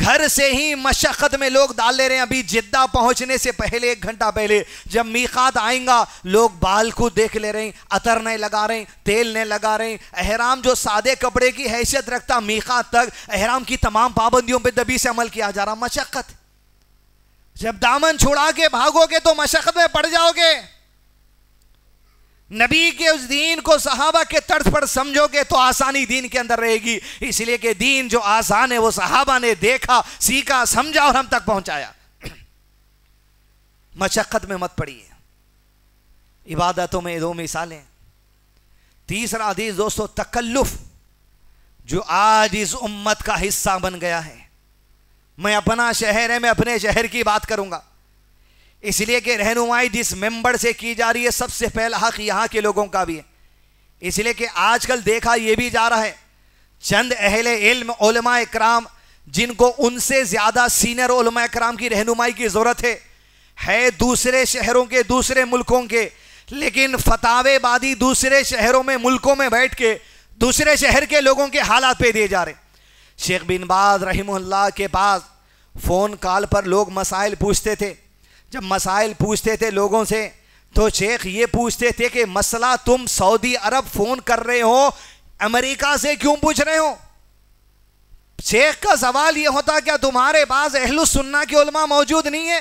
घर से ही मशक्क़त में लोग डाल ले रहे हैं अभी जिद्दा पहुंचने से पहले एक घंटा पहले जब मीकात आएगा लोग बाल को देख ले रहे हैं अतर नहीं लगा रहे हैं तेल नहीं लगा रहे हैं अहराम जो सादे कपड़े की हैसियत रखता मीकात तक अहराम की तमाम पाबंदियों पर दबी से अमल किया जा रहा मशक्क़त जब दामन छुड़ा के भागोगे तो मशक्क़त में पड़ जाओगे नबी के उस दीन को सहाबा के तर्ज पर समझोगे तो आसानी दीन के अंदर रहेगी इसलिए कि दीन जो आसान है वो सहाबा ने देखा सीखा समझा और हम तक पहुंचाया मशक्क़त में मत पड़िए इबादतों में दो मिसालें तीसरा हदीस दोस्तों तकल्लुफ़ जो आज इस उम्मत का हिस्सा बन गया है मैं अपना शहर है मैं अपने शहर की बात करूंगा इसलिए कि रहनुमाई जिस मेंबर से की जा रही है सबसे पहला हक यहाँ के लोगों का भी है इसलिए कि आजकल देखा ये भी जा रहा है चंद अहले इल्म ओलमा कराम जिनको उनसे ज़्यादा सीनियर उलमा कराम की रहनुमाई की ज़रूरत है है दूसरे शहरों के दूसरे मुल्कों के लेकिन फतावेबादी दूसरे शहरों में मुल्कों में बैठ के दूसरे शहर के लोगों के हालात पे दिए जा रहे शेख बिन बाज रहीम के पास फ़ोन कॉल पर लोग मसाइल पूछते थे जब मसाइल पूछते थे लोगों से तो शेख ये पूछते थे कि मसला तुम सऊदी अरब फ़ोन कर रहे हो अमेरिका से क्यों पूछ रहे हो शेख का सवाल ये होता क्या तुम्हारे पास अहल सुन्ना के उलमा मौजूद नहीं है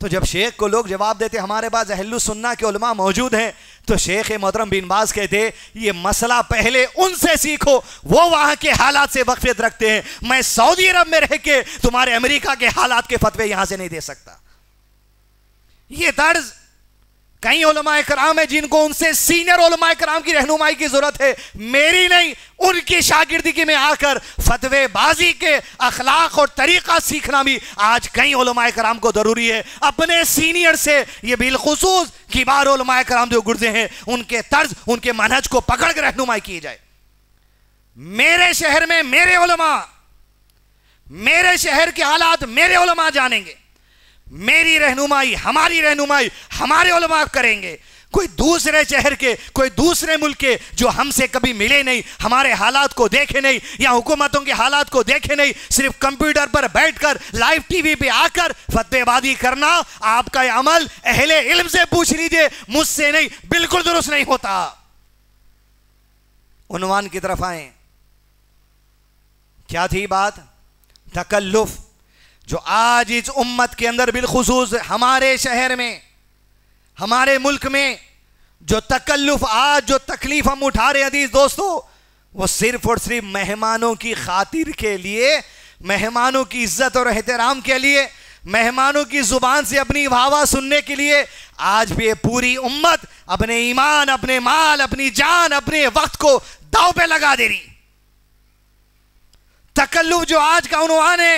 तो जब शेख को लोग जवाब देते हमारे पास अहलु सुन्ना के उलमा मौजूद हैं तो शेख मोहतरम बिन बाज कहते ये मसला पहले उनसे सीखो वो वहाँ के हालात से वक्फियत रखते हैं मैं सऊदी अरब में रह के तुम्हारे अमेरिका के हालात के फतवे यहाँ से नहीं दे सकता ये तर्ज कई कराम है जिनको उनसे सीनियर कराम की रहनुमाई की जरूरत है मेरी नहीं उनकी शागिर्दगी में आकर फतवेबाजी के अखलाक और तरीका सीखना भी आज कई कराम को ज़रूरी है अपने सीनियर से ये बिलखसूस किबार कराम जो गुर्जे हैं उनके तर्ज उनके मनहज को पकड़ के रहनुमाई की जाए मेरे शहर में मेरे मेरे शहर के हालात मेरे जानेंगे मेरी रहनुमाई हमारी रहनुमाई हमारे उलमा करेंगे कोई दूसरे शहर के कोई दूसरे मुल्क के जो हमसे कभी मिले नहीं हमारे हालात को देखे नहीं या हुकूमतों के हालात को देखे नहीं सिर्फ कंप्यूटर पर बैठकर लाइव टीवी पे आकर फतेहबाजी करना आपका अमल अहले इल्म से पूछ लीजिए मुझसे नहीं बिल्कुल दुरुस्त नहीं होता उनवान की तरफ आए क्या थी बात तकल्लुफ़ जो आज इस उम्मत के अंदर बिलखसूस हमारे शहर में हमारे मुल्क में जो तकल्लुफ आज जो तकलीफ हम उठा रहे हदीस दोस्तों वो सिर्फ और सिर्फ मेहमानों की खातिर के लिए मेहमानों की इज्जत और एहतराम के लिए मेहमानों की जुबान से अपनी वाहवा सुनने के लिए आज भी ये पूरी उम्मत अपने ईमान अपने माल अपनी जान अपने वक्त को दाव पे लगा दे रही तकल्लुफ जो आज का उन्वान है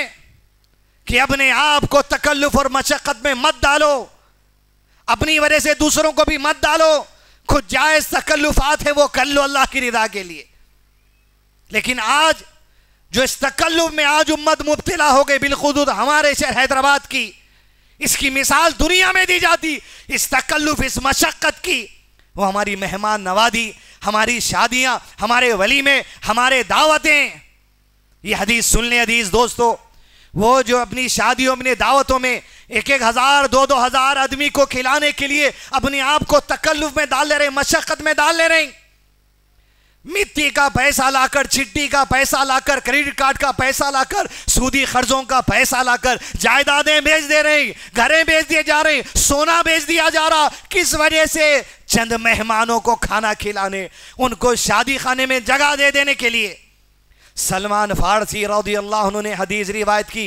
कि अपने आप को तकल्लुफ और मशक्क़त में मत डालो अपनी वजह से दूसरों को भी मत डालो खुद जायज तकल्लुफात है वो कर लो अल्लाह की रिदा के लिए लेकिन आज जो इस तकल्लुफ में आज उम्मत मुबतला हो गई बिलखुद हमारे शहर हैदराबाद की इसकी मिसाल दुनिया में दी जाती इस तकल्लुफ इस मशक्क़त की वो हमारी मेहमान नवादी हमारी शादियाँ हमारे वली में हमारे दावतें ये हदीस सुन लें हदीस दोस्तों वो जो अपनी शादियों अपनी दावतों में एक एक हजार दो दो हजार आदमी को खिलाने के लिए अपने आप को तकल्लुफ में डाल ले रहे मशक्कत में डाल ले रहे मिट्टी का पैसा लाकर चिट्टी का पैसा लाकर क्रेडिट कार्ड का पैसा लाकर सूदी खर्जों का पैसा लाकर जायदादें बेच दे रही घरें बेच दिए जा रहे सोना बेच दिया जा रहा किस वजह से चंद मेहमानों को खाना खिलाने उनको शादी खाने में जगह दे देने के लिए सलमान फारसी रौदी अल्लाह उन्होंने हदीस रिवायत की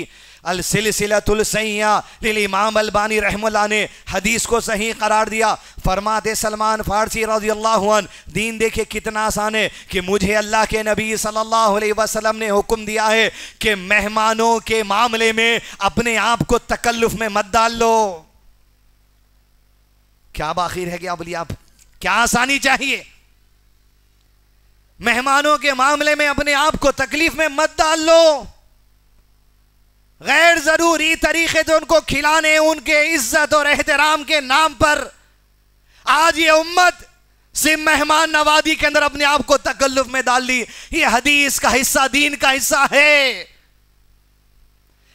अलसिलसिलतुलसैयामाम अलबानी रहमल्ला ने हदीस को सही करार दिया फरमाते सलमान फारसी रजी अल्लाह दीन देखे कितना आसान है कि मुझे अल्लाह के नबी सल्लल्लाहु अलैहि वसल्लम ने हुक्म दिया है कि मेहमानों के मामले में अपने आप को तकल्लुफ में मत डाल लो क्या बाखिर है क्या बोलिए आप क्या आसानी चाहिए मेहमानों के मामले में अपने आप को तकलीफ में मत डाल लो गैर जरूरी तरीके से तो उनको खिलाने उनके इज्जत और एहतराम के नाम पर आज ये उम्मत सिर्फ मेहमान नवादी के अंदर अपने आप को तकल्लुफ में डाल ली ये हदीस का हिस्सा दीन का हिस्सा है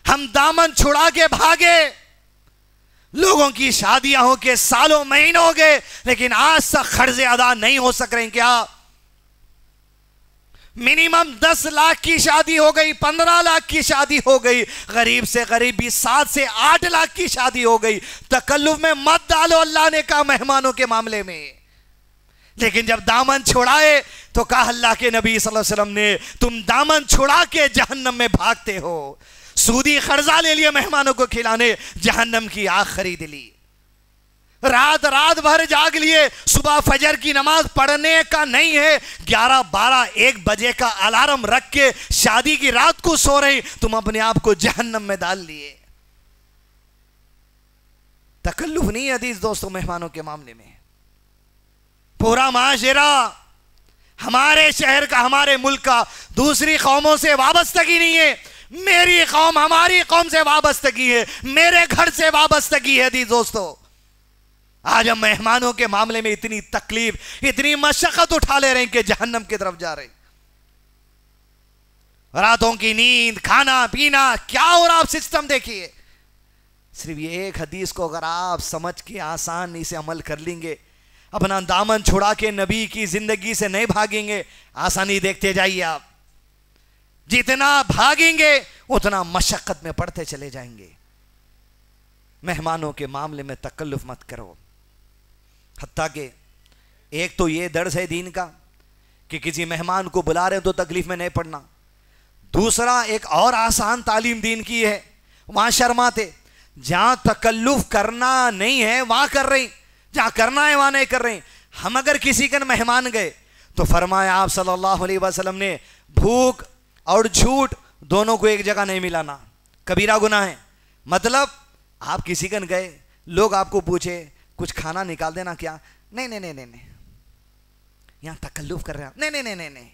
हम दामन छुड़ा के भागे लोगों की शादियां हो के सालों महीनों हो गए लेकिन आज तक खर्जे अदा नहीं हो सक रहे क्या मिनिमम दस लाख की शादी हो गई पंद्रह लाख की शादी हो गई गरीब से गरीब भी सात से आठ लाख की शादी हो गई तकल्लुफ में मत डालो अल्लाह ने कहा मेहमानों के मामले में लेकिन जब दामन छुड़ाए तो कहा अल्लाह के नबी वसल्लम ने तुम दामन छुड़ा के जहन्नम में भागते हो सूदी कर्जा ले लिया मेहमानों को खिलाने जहन्नम की आग खरीद ली रात रात भर जाग लिए सुबह फजर की नमाज पढ़ने का नहीं है ग्यारह बारह एक बजे का अलार्म रख के शादी की रात को सो रही तुम अपने आप को जहन्नम में डाल लिए तकल्लुफ नहीं हदीस दोस्तों मेहमानों के मामले में पूरा माशरा हमारे शहर का हमारे मुल्क का दूसरी कौमों से वाबस्तगी नहीं है मेरी कौम हमारी कौम से वाबस्तगी है मेरे घर से वाबस्तगी है दी दोस्तों आज हम मेहमानों के मामले में इतनी तकलीफ इतनी मशक्कत उठा ले रहे हैं कि जहन्नम की तरफ जा रहे रातों की नींद खाना पीना क्या हो रहा आप सिस्टम देखिए सिर्फ ये एक हदीस को अगर आप समझ के आसानी से अमल कर लेंगे अपना दामन छुड़ा के नबी की जिंदगी से नहीं भागेंगे आसानी देखते जाइए आप जितना भागेंगे उतना मशक्कत में पड़ते चले जाएंगे मेहमानों के मामले में तकल्लुफ मत करो हत्या के एक तो ये दर्ज है दीन का कि किसी मेहमान को बुला रहे हो तो तकलीफ में नहीं पड़ना दूसरा एक और आसान तालीम दीन की है वहां शर्माते जहां तकल्लुफ करना नहीं है वहां कर रही जहां करना है वहां नहीं कर रही हम अगर किसी के मेहमान गए तो फरमाया आप सल्लल्लाहु अलैहि वसल्लम ने भूख और झूठ दोनों को एक जगह नहीं मिलाना कबीरा गुना है मतलब आप किसी कन गए लोग आपको पूछे कुछ खाना निकाल देना क्या नहीं नहीं नहीं नहीं नहीं यहाँ तकल्लुफ कर रहे हैं नहीं नहीं नहीं नहीं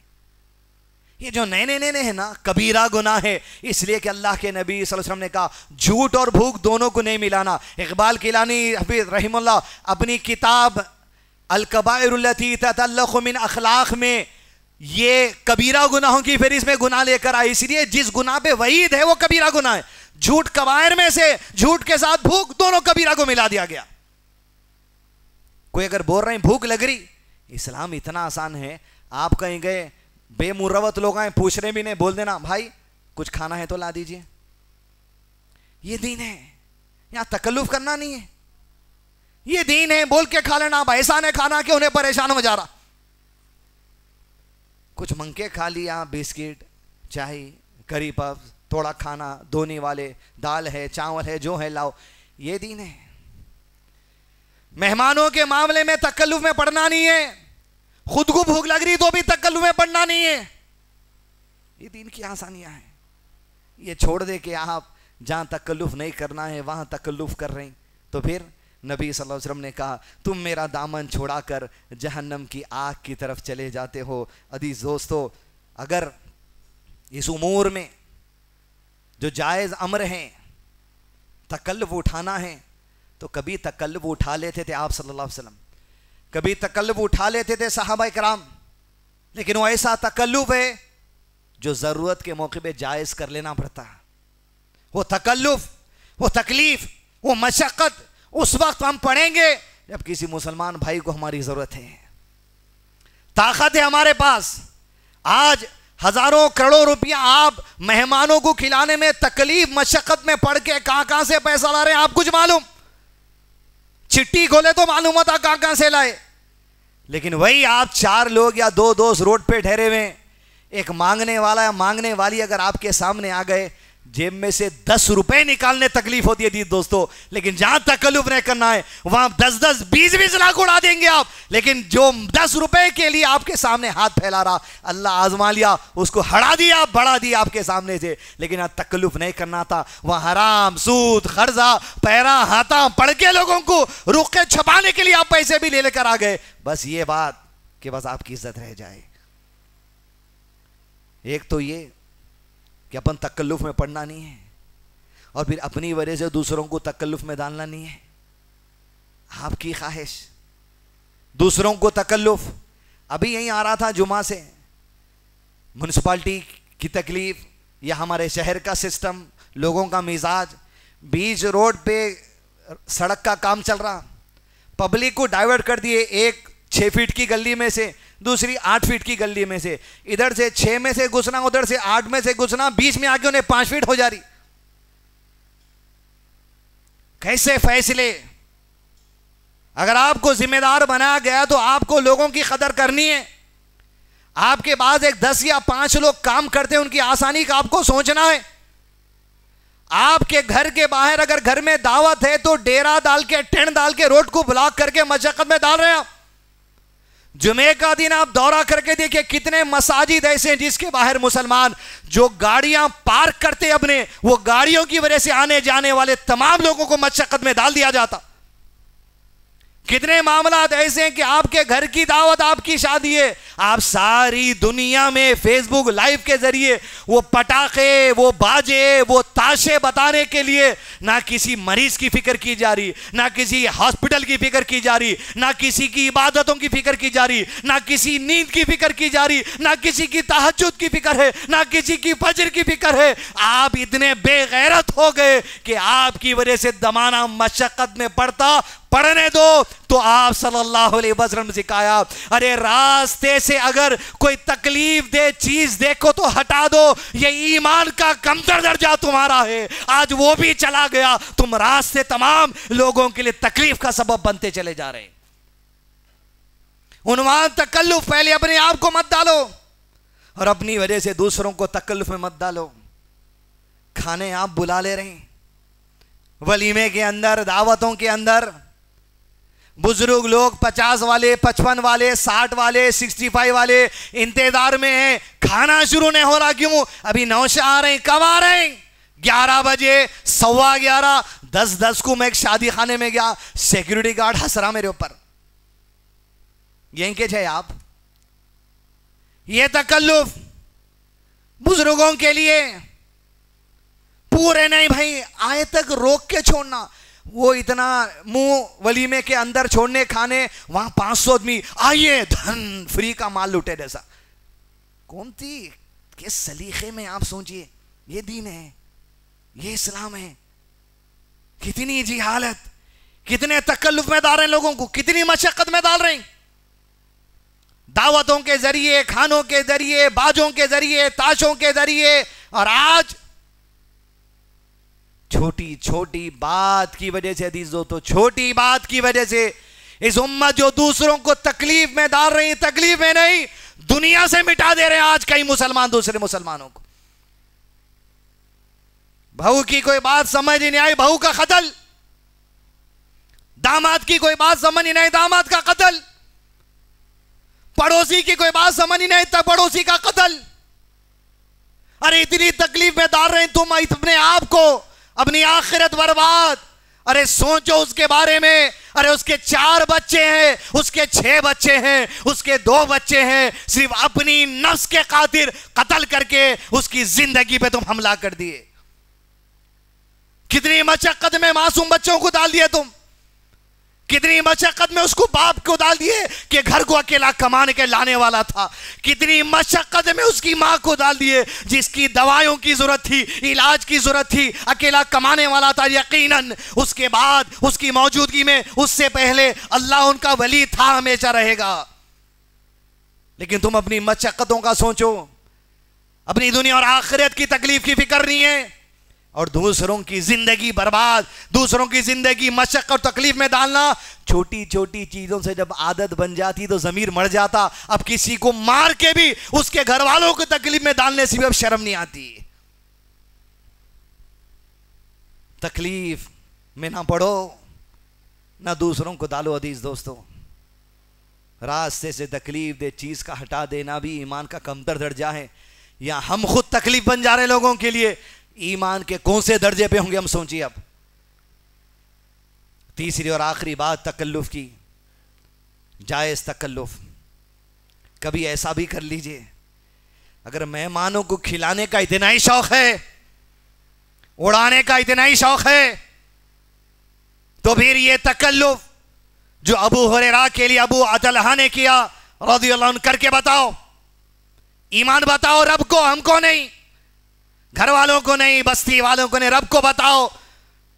ये जो नए नए नए है ना कबीरा गुना है इसलिए कि अल्लाह के नबी वसल्लम ने कहा झूठ और भूख दोनों को नहीं मिलाना इकबाल किलानी हफीज रही अपनी किताब अलकबायरती अखलाक में ये कबीरा गुनाहों की फिर इसमें गुना लेकर आए इसलिए जिस गुनाह पे वहीद है वो कबीरा गुना है झूठ कबायर में से झूठ के साथ भूख दोनों कबीरा को मिला दिया गया कोई अगर बोल रहे हैं भूख लग रही इस्लाम इतना आसान है आप कहीं गए बेमुरवत लोग आए पूछ रहे भी नहीं बोल देना भाई कुछ खाना है तो ला दीजिए ये दीन है यहां तकल्लुफ करना नहीं है ये दीन है बोल के खा लेना आप ऐसा नहीं खाना कि उन्हें परेशान हो जा रहा कुछ मंके खा लिया बिस्किट चाय करी पफ थोड़ा खाना धोनी वाले दाल है चावल है जो है लाओ ये दीन है मेहमानों के मामले में तकल्लुफ में पढ़ना नहीं है खुद को भूख लग रही तो भी तकल्लुफ में पढ़ना नहीं है ये दिन की आसानियां हैं ये छोड़ दे कि आप जहाँ तकल्लुफ नहीं करना है वहां तकल्लुफ कर रहे हैं तो फिर नबी सल्लल्लाहु अलैहि वसल्लम ने कहा तुम मेरा दामन छोड़ाकर जहन्नम की आग की तरफ चले जाते हो अदीस दोस्तों अगर इस उमूर में जो जायज़ अमर हैं तकल्लुफ उठाना है तो कभी तकल्लब उठा लेते थे आप सल्लल्लाहु अलैहि वसल्लम कभी तकल्लब उठा लेते थे साहबा कराम लेकिन वो ऐसा तकल्लुफ है जो ज़रूरत के मौके पर जायज़ कर लेना पड़ता है वो तकल्लुफ वो तकलीफ़ वो मशक्क़त उस वक्त हम पढ़ेंगे जब किसी मुसलमान भाई को हमारी ज़रूरत है ताकत है हमारे पास आज हज़ारों करोड़ों रुपया आप मेहमानों को खिलाने में तकलीफ मशक्क़त में पढ़ के कहां कहां से पैसा ला रहे हैं आप कुछ मालूम चिट्ठी खोले तो मालूम होता कहां कहां से लाए लेकिन वही आप चार लोग या दो दोस्त रोड पे ठहरे हुए एक मांगने वाला या मांगने वाली अगर आपके सामने आ गए जेब में से दस रुपए निकालने तकलीफ होती है दोस्तों लेकिन जहां तकल्लुफ नहीं करना है वहां दस दस बीस बीस लाख उड़ा देंगे आप लेकिन जो दस रुपए के लिए आपके सामने हाथ फैला रहा अल्लाह आजमा लिया उसको हड़ा दिया बढ़ा दिया आपके सामने से लेकिन यहाँ तकलुफ नहीं करना था वहां हराम सूद कर्जा पैरा हाथा पढ़ के लोगों को रुके छपाने के लिए आप पैसे भी ले लेकर आ गए बस ये बात कि बस आपकी इज्जत रह जाए एक तो ये कि अपन तकल्लुफ़ में पढ़ना नहीं है और फिर अपनी वजह से दूसरों को तकल्लुफ़ में डालना नहीं है आपकी ख्वाहिश दूसरों को तकल्लुफ़ अभी यहीं आ रहा था जुमा से म्यूनसिपाल्टी की तकलीफ़ या हमारे शहर का सिस्टम लोगों का मिजाज बीच रोड पे सड़क का काम चल रहा पब्लिक को डाइवर्ट कर दिए एक छः फीट की गली में से दूसरी आठ फीट की गली में से इधर से छह में से घुसना उधर से आठ में से घुसना बीच में आके उन्हें पांच फीट हो जा रही कैसे फैसले अगर आपको जिम्मेदार बनाया गया तो आपको लोगों की कदर करनी है आपके पास एक दस या पांच लोग काम करते हैं उनकी आसानी का आपको सोचना है आपके घर के बाहर अगर घर में दावत है तो डेरा डाल के टेंट डाल के रोड को ब्लॉक करके मशक्कत में डाल रहे हैं आप जुमे का दिन आप दौरा करके देखिए कितने मसाजिद ऐसे हैं जिसके बाहर मुसलमान जो गाड़ियां पार्क करते अपने वो गाड़ियों की वजह से आने जाने वाले तमाम लोगों को मशक्कत में डाल दिया जाता कितने मामला ऐसे हैं कि आपके घर की दावत आपकी शादी है आप सारी दुनिया में फेसबुक लाइव के जरिए वो पटाखे वो बाजे वो ताशे बताने के लिए ना किसी मरीज की फिक्र की जा रही ना किसी हॉस्पिटल की फिक्र की जा रही ना किसी की इबादतों की फिक्र की जा रही ना किसी नींद की फिक्र की जा रही ना किसी की तहजद की फिक्र है ना किसी की फजर की फिक्र है आप इतने बेगैरत हो गए कि आपकी वजह से दमाना मशक्क़त में पड़ता पढ़ने दो तो आप सल्लल्लाहु अलैहि वसल्लम सिखाया अरे रास्ते से अगर कोई तकलीफ दे चीज देखो तो हटा दो ये ईमान का कमतर दर्जा तुम्हारा है आज वो भी चला गया तुम रास्ते तमाम लोगों के लिए तकलीफ का सबब बनते चले जा रहे उनवान तकल्लुफ पहले अपने आप को मत डालो और अपनी वजह से दूसरों को तकल्लुफ में मत डालो खाने आप बुला ले रहे हैं वलीमे के अंदर दावतों के अंदर बुजुर्ग लोग पचास वाले पचपन वाले साठ वाले सिक्सटी फाइव वाले इंतजार में हैं खाना शुरू नहीं हो रहा क्यों अभी नौ से आ रहे हैं कब आ रहे हैं ग्यारह बजे सवा ग्यारह दस दस को मैं एक शादी खाने में गया सिक्योरिटी गार्ड हसरा मेरे ऊपर यहीं है आप ये तकल्लुफ बुजुर्गों के लिए पूरे नहीं भाई आए तक रोक के छोड़ना वो इतना मुंह वलीमे के अंदर छोड़ने खाने वहां पांच सौ आदमी आइए धन फ्री का माल लुटे जैसा कौन थी किस सलीखे में आप सोचिए ये दीन है ये इस्लाम है कितनी जी हालत कितने तकल्लुफ में डाल रहे हैं लोगों को कितनी मशक्कत में डाल रहे हैं दावतों के जरिए खानों के जरिए बाजों के जरिए ताशों के जरिए और आज छोटी छोटी बात की वजह से हदीस दो तो छोटी बात की वजह से इस उम्मत जो दूसरों को तकलीफ में डाल रही तकलीफ में नहीं दुनिया से मिटा दे रहे हैं आज कई मुसलमान दूसरे मुसलमानों को बहू की कोई बात समझ ही नहीं आई बहू का कतल दामाद की कोई बात समझ ही नहीं दामाद का कतल पड़ोसी की कोई बात समझ ही नहीं था पड़ोसी का कतल अरे इतनी तकलीफ में डाल रहे हैं तुम अपने आप को अपनी आखिरत बर्बाद अरे सोचो उसके बारे में अरे उसके चार बच्चे हैं उसके छह बच्चे हैं उसके दो बच्चे हैं सिर्फ अपनी नफ्स के खातिर कत्ल करके उसकी जिंदगी पे तुम हमला कर दिए कितनी मशक्कत में मासूम बच्चों को डाल दिया तुम कितनी मशक्कत में उसको बाप को डाल दिए कि घर को अकेला कमाने के लाने वाला था कितनी मशक्कत में उसकी माँ को डाल दिए जिसकी दवाइयों की जरूरत थी इलाज की जरूरत थी अकेला कमाने वाला था यकीनन उसके बाद उसकी मौजूदगी में उससे पहले अल्लाह उनका वली था हमेशा रहेगा लेकिन तुम अपनी मशक्कतों का सोचो अपनी दुनिया और आखिरत की तकलीफ की फिक्र नहीं है और दूसरों की जिंदगी बर्बाद दूसरों की जिंदगी मशक और तकलीफ में डालना छोटी छोटी चीजों से जब आदत बन जाती तो जमीर मर जाता अब किसी को मार के भी उसके घर वालों को तकलीफ में डालने से भी अब शर्म नहीं आती तकलीफ में ना पढ़ो ना दूसरों को डालो अदीज दोस्तों रास्ते से तकलीफ दे चीज का हटा देना भी ईमान का कमतर दर्जा है या हम खुद तकलीफ बन जा रहे लोगों के लिए ईमान के कौन से दर्जे पे होंगे हम सोचिए अब तीसरी और आखिरी बात तकल्लुफ की जायज़ तकल्लुफ कभी ऐसा भी कर लीजिए अगर मेहमानों को खिलाने का इतना ही शौक है उड़ाने का इतना ही शौक है तो फिर ये तकल्लुफ जो अबू हुरेरा के लिए अबू अतलहा ने किया रजी करके बताओ ईमान बताओ रब को हमको नहीं घर वालों को नहीं बस्ती वालों को नहीं रब को बताओ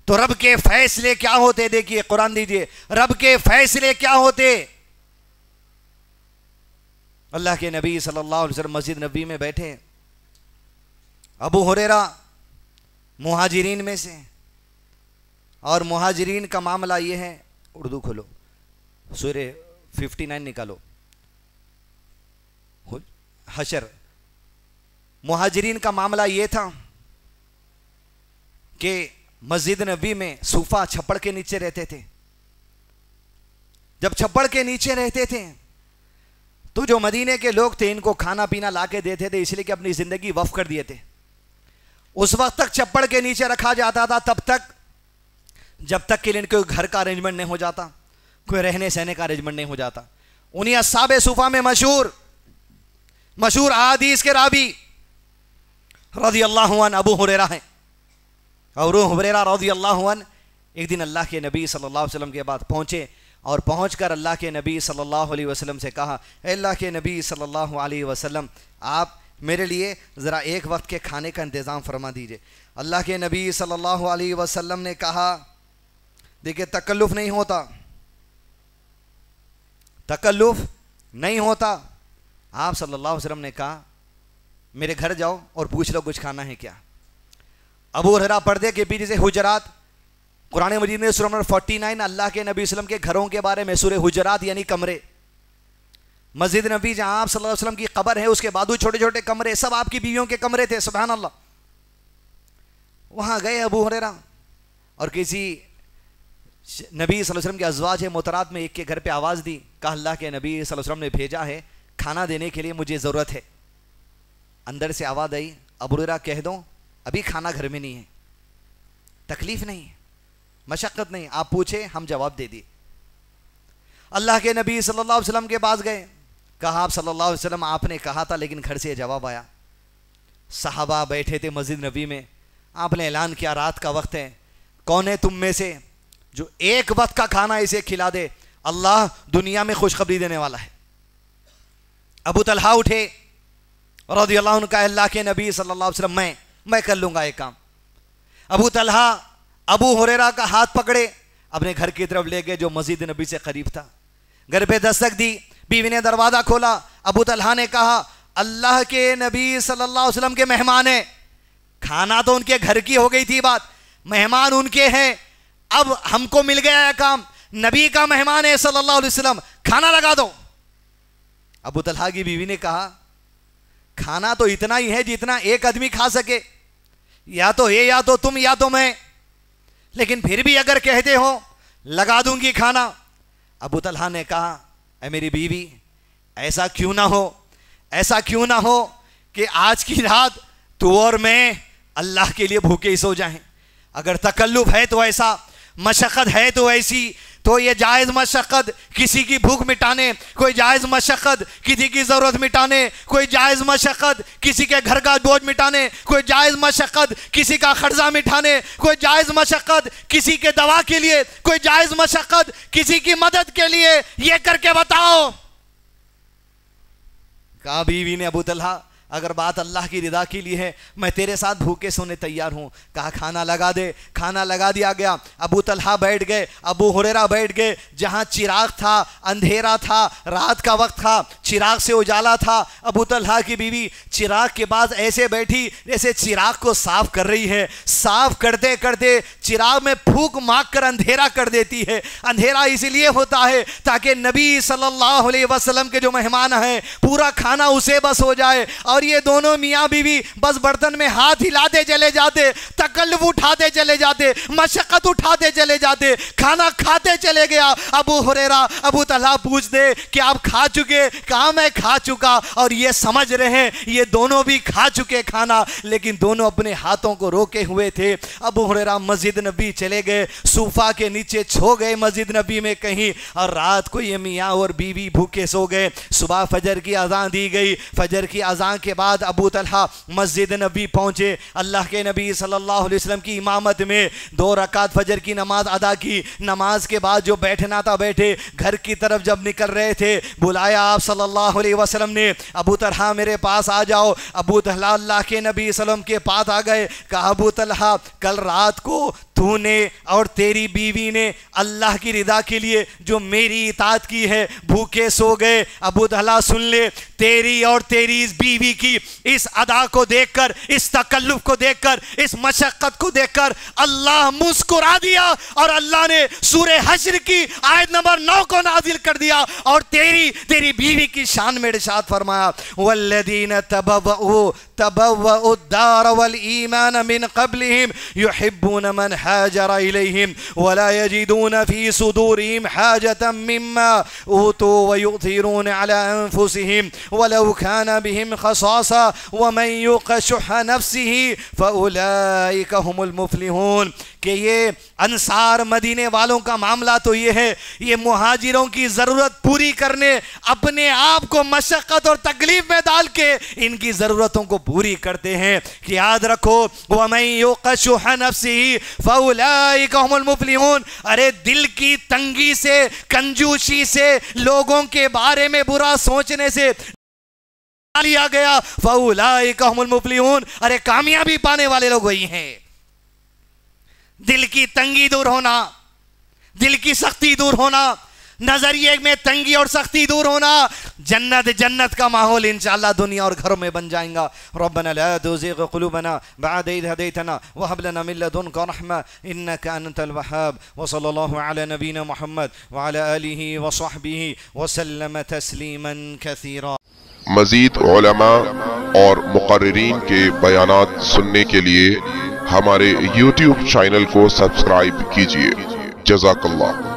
तो रब के फैसले क्या होते देखिए कुरान दीजिए रब के फैसले क्या होते अल्लाह के नबी सल्लल्लाहु अलैहि वसल्लम मस्जिद नबी में बैठे अबू हुरेरा मुहाजिरीन में से और मुहाजिरीन का मामला ये है उर्दू खोलो सूर्य 59 निकालो हशर महाजरीन का मामला ये था कि मस्जिद नबी में सूफा छप्पड़ के नीचे रहते थे जब छप्पड़ के नीचे रहते थे तो जो मदीने के लोग थे इनको खाना पीना ला के देते थे इसलिए कि अपनी ज़िंदगी वफ़ कर दिए थे उस वक्त तक छप्पड़ के नीचे रखा जाता था तब तक जब तक कि इनके घर का अरेंजमेंट नहीं हो जाता कोई रहने सहने का अरेंजमेंट नहीं हो जाता उन्हीं असाब सूफा में मशहूर मशहूर आदीस के राबी रजी अल्लाह अबू हुरेरा हैं और हुरेरा रजी अल्लाह एक दिन अल्लाह के नबी सल्लल्लाहु अलैहि वसल्लम के बाद पहुँचे और पहुँच कर अल्लाह के नबी सल्लल्लाहु अलैहि वसल्लम से कहा अल्लाह के नबी सल्लल्लाहु अलैहि वसल्लम आप मेरे लिए ज़रा एक वक्त के खाने का इंतज़ाम फरमा दीजिए अल्लाह के नबी सल्लल्लाहु अलैहि वसल्लम ने कहा देखिए तकल्लुफ़ नहीं होता तकल्लुफ़ नहीं होता आप सल्लल्लाहु अलैहि वसल्लम ने कहा मेरे घर जाओ और पूछ लो कुछ खाना है क्या अबू हरा पर्दे के पीछे से हुजरात कुरान मजीद ने सुर नंबर फोर्टी नाइन अल्लाह के नबी वसलम के घरों के बारे में सुर हुजरात यानी कमरे मस्जिद नबी जहाँ आप सल्लल्लाहु अलैहि वसल्लम की कबर है उसके बाद छोटे छोटे कमरे सब आपकी बीवियों के कमरे थे सुबहान अल्लाह वहाँ गए अबू हरेरा और किसी नबी सल्लल्लाहु अलैहि वसल्लम के अजवाज है मोतरात में एक के घर पे आवाज़ दी कहा अल्लाह के नबी सल्लल्लाहु अलैहि वसल्लम ने भेजा है खाना देने के लिए मुझे ज़रूरत है अंदर से आवाज़ आई अबुररा कह दो अभी खाना घर में नहीं है तकलीफ नहीं मशक्क़त नहीं आप पूछे हम जवाब दे दिए अल्लाह के नबी सल्लल्लाहु अलैहि वसल्लम के पास गए कहा आप सल्लल्लाहु अलैहि वसल्लम आपने कहा था लेकिन घर से जवाब आया साहबा बैठे थे मस्जिद नबी में आपने ऐलान किया रात का वक्त है कौन है तुम में से जो एक वक्त का खाना इसे खिला दे अल्लाह दुनिया में खुशखबरी देने वाला है अबू तलहा उठे और अल्लाह अल्लाह के नबी सल्लल्लाहु अलैहि वसल्लम मैं मैं कर लूँगा ये काम अबू तलहा अबू हुरेरा का हाथ पकड़े अपने घर की तरफ ले गए जो मस्जिद नबी से करीब था घर पे दस्तक दी बीवी ने दरवाज़ा खोला अबू तलहा ने कहा अल्लाह के नबी सल्लल्लाहु वसलम के मेहमान हैं खाना तो उनके घर की हो गई थी बात मेहमान उनके हैं अब हमको मिल गया है काम नबी का मेहमान है सल्ला वसलम खाना लगा दो अबू तलहा की बीवी ने कहा खाना तो इतना ही है जितना एक आदमी खा सके या तो ये या तो तुम या तो मैं लेकिन फिर भी अगर कहते हो लगा दूंगी खाना अबू तलहा ने कहा अ मेरी बीवी ऐसा क्यों ना हो ऐसा क्यों ना हो कि आज की रात तू और मैं अल्लाह के लिए भूखे ही सो जाएं अगर तकल्लुफ है तो ऐसा मशक्क़त है तो ऐसी तो ये जायज़ मशक्क़त किसी की भूख मिटाने कोई जायज़ मशक्क़त किसी की ज़रूरत मिटाने कोई जायज़ मशक्क़त किसी के घर का बोझ मिटाने कोई जायज़ मशक्क़त किसी का कर्जा मिटाने कोई जायज़ मशक्क़त किसी के दवा के लिए कोई जायज़ मशक्क़त किसी की मदद के लिए ये करके बताओ कहा बीवी ने अबू तलहा अगर बात अल्लाह की रिदा के लिए है मैं तेरे साथ भूखे सोने तैयार हूँ कहा खाना लगा दे खाना लगा दिया गया अबू तलहा बैठ गए अबू हुरेरा बैठ गए जहाँ चिराग था अंधेरा था रात का वक्त था चिराग से उजाला था अबू तलहा की बीवी चिराग के बाद ऐसे बैठी जैसे चिराग को साफ कर रही है साफ करते करते चिराग में फूक माँग कर अंधेरा कर देती है अंधेरा इसीलिए होता है ताकि नबी सल्ला वसलम के जो मेहमान हैं पूरा खाना उसे बस हो जाए और और ये दोनों मियाँ बीवी बस बर्तन में हाथ हिलाते चले जाते तकल्लुफ उठाते चले जाते मशक्क़त उठाते चले जाते खाना खाते चले गया अबू हुरेरा अबू तला दे कि आप खा चुके कहा मैं खा चुका और ये समझ रहे हैं ये दोनों भी खा चुके खाना लेकिन दोनों अपने हाथों को रोके हुए थे अबू हुरेरा मस्जिद नबी चले गए सूफा के नीचे छो गए मस्जिद नबी में कहीं और रात को ये मियाँ और बीवी भूखे सो गए सुबह फजर की अजान दी गई फजर की अजान के के बाद अबू तलहा मस्जिद नबी पहुँचे अल्लाह के नबी सल्लल्लाहु अलैहि वसल्लम की इमामत में दो रकात फजर की नमाज अदा की नमाज के बाद जो बैठना था बैठे घर की तरफ जब निकल रहे थे बुलाया आप सल्लल्लाहु अलैहि वसल्लम ने अबू तलहा मेरे पास आ जाओ अबू तलहा अल्लाह के नबी वसलम के पास आ गए कहा अबू तलहा कल रात को तूने और तेरी बीवी ने अल्लाह की रिदा के लिए जो मेरी इताद की है भूखे सो गए अबू तला सुन ले तेरी और तेरी इस बीवी की इस अदा को देखकर इस तकल्लुफ को देखकर इस मशक्क़त को देखकर अल्लाह मुस्कुरा दिया और अल्लाह ने सूर्य हजर की आयत नंबर नौ को नाजिल कर दिया और तेरी तेरी बीवी की शान में इर्शाद फरमाया वल्लदीन तबवउ तबवउ दार वल ईमान मिन मन हाजर इलैहिम वला यजिदून फी सुदूरिहिम मिम्मा ऊतू अला अनफुसिहिम वलौ कान बिहिम खस قصاصا वमन युकशुह नफ्सिही फउलाइका हुमुल मुफलिहून कि ये अंसार मदीने वालों का मामला तो ये है ये मुहाजिरों की ज़रूरत पूरी करने अपने आप को मशक्क़त और तकलीफ़ में डाल के इनकी ज़रूरतों को पूरी करते हैं कि याद रखो वमई युकशुह नफ्सिही फउलाइका अरे दिल की तंगी से कंजूशी से लोगों के बारे में बुरा सोचने से लिया गया फौलाफलिन अरे कामयाबी पाने वाले लोग वही हैं दिल की तंगी दूर होना दिल की सख्ती दूर होना नजरिए में तंगी और सख्ती दूर होना जन्नत जन्नत का माहौल इंशाल्लाह दुनिया और घरों में बन जाएगा रबना तस्लीमन कसीरा मजीद और मुकर्रीन के बयान सुनने के लिए हमारे यूट्यूब चैनल को सब्सक्राइब कीजिए जजाकल्ला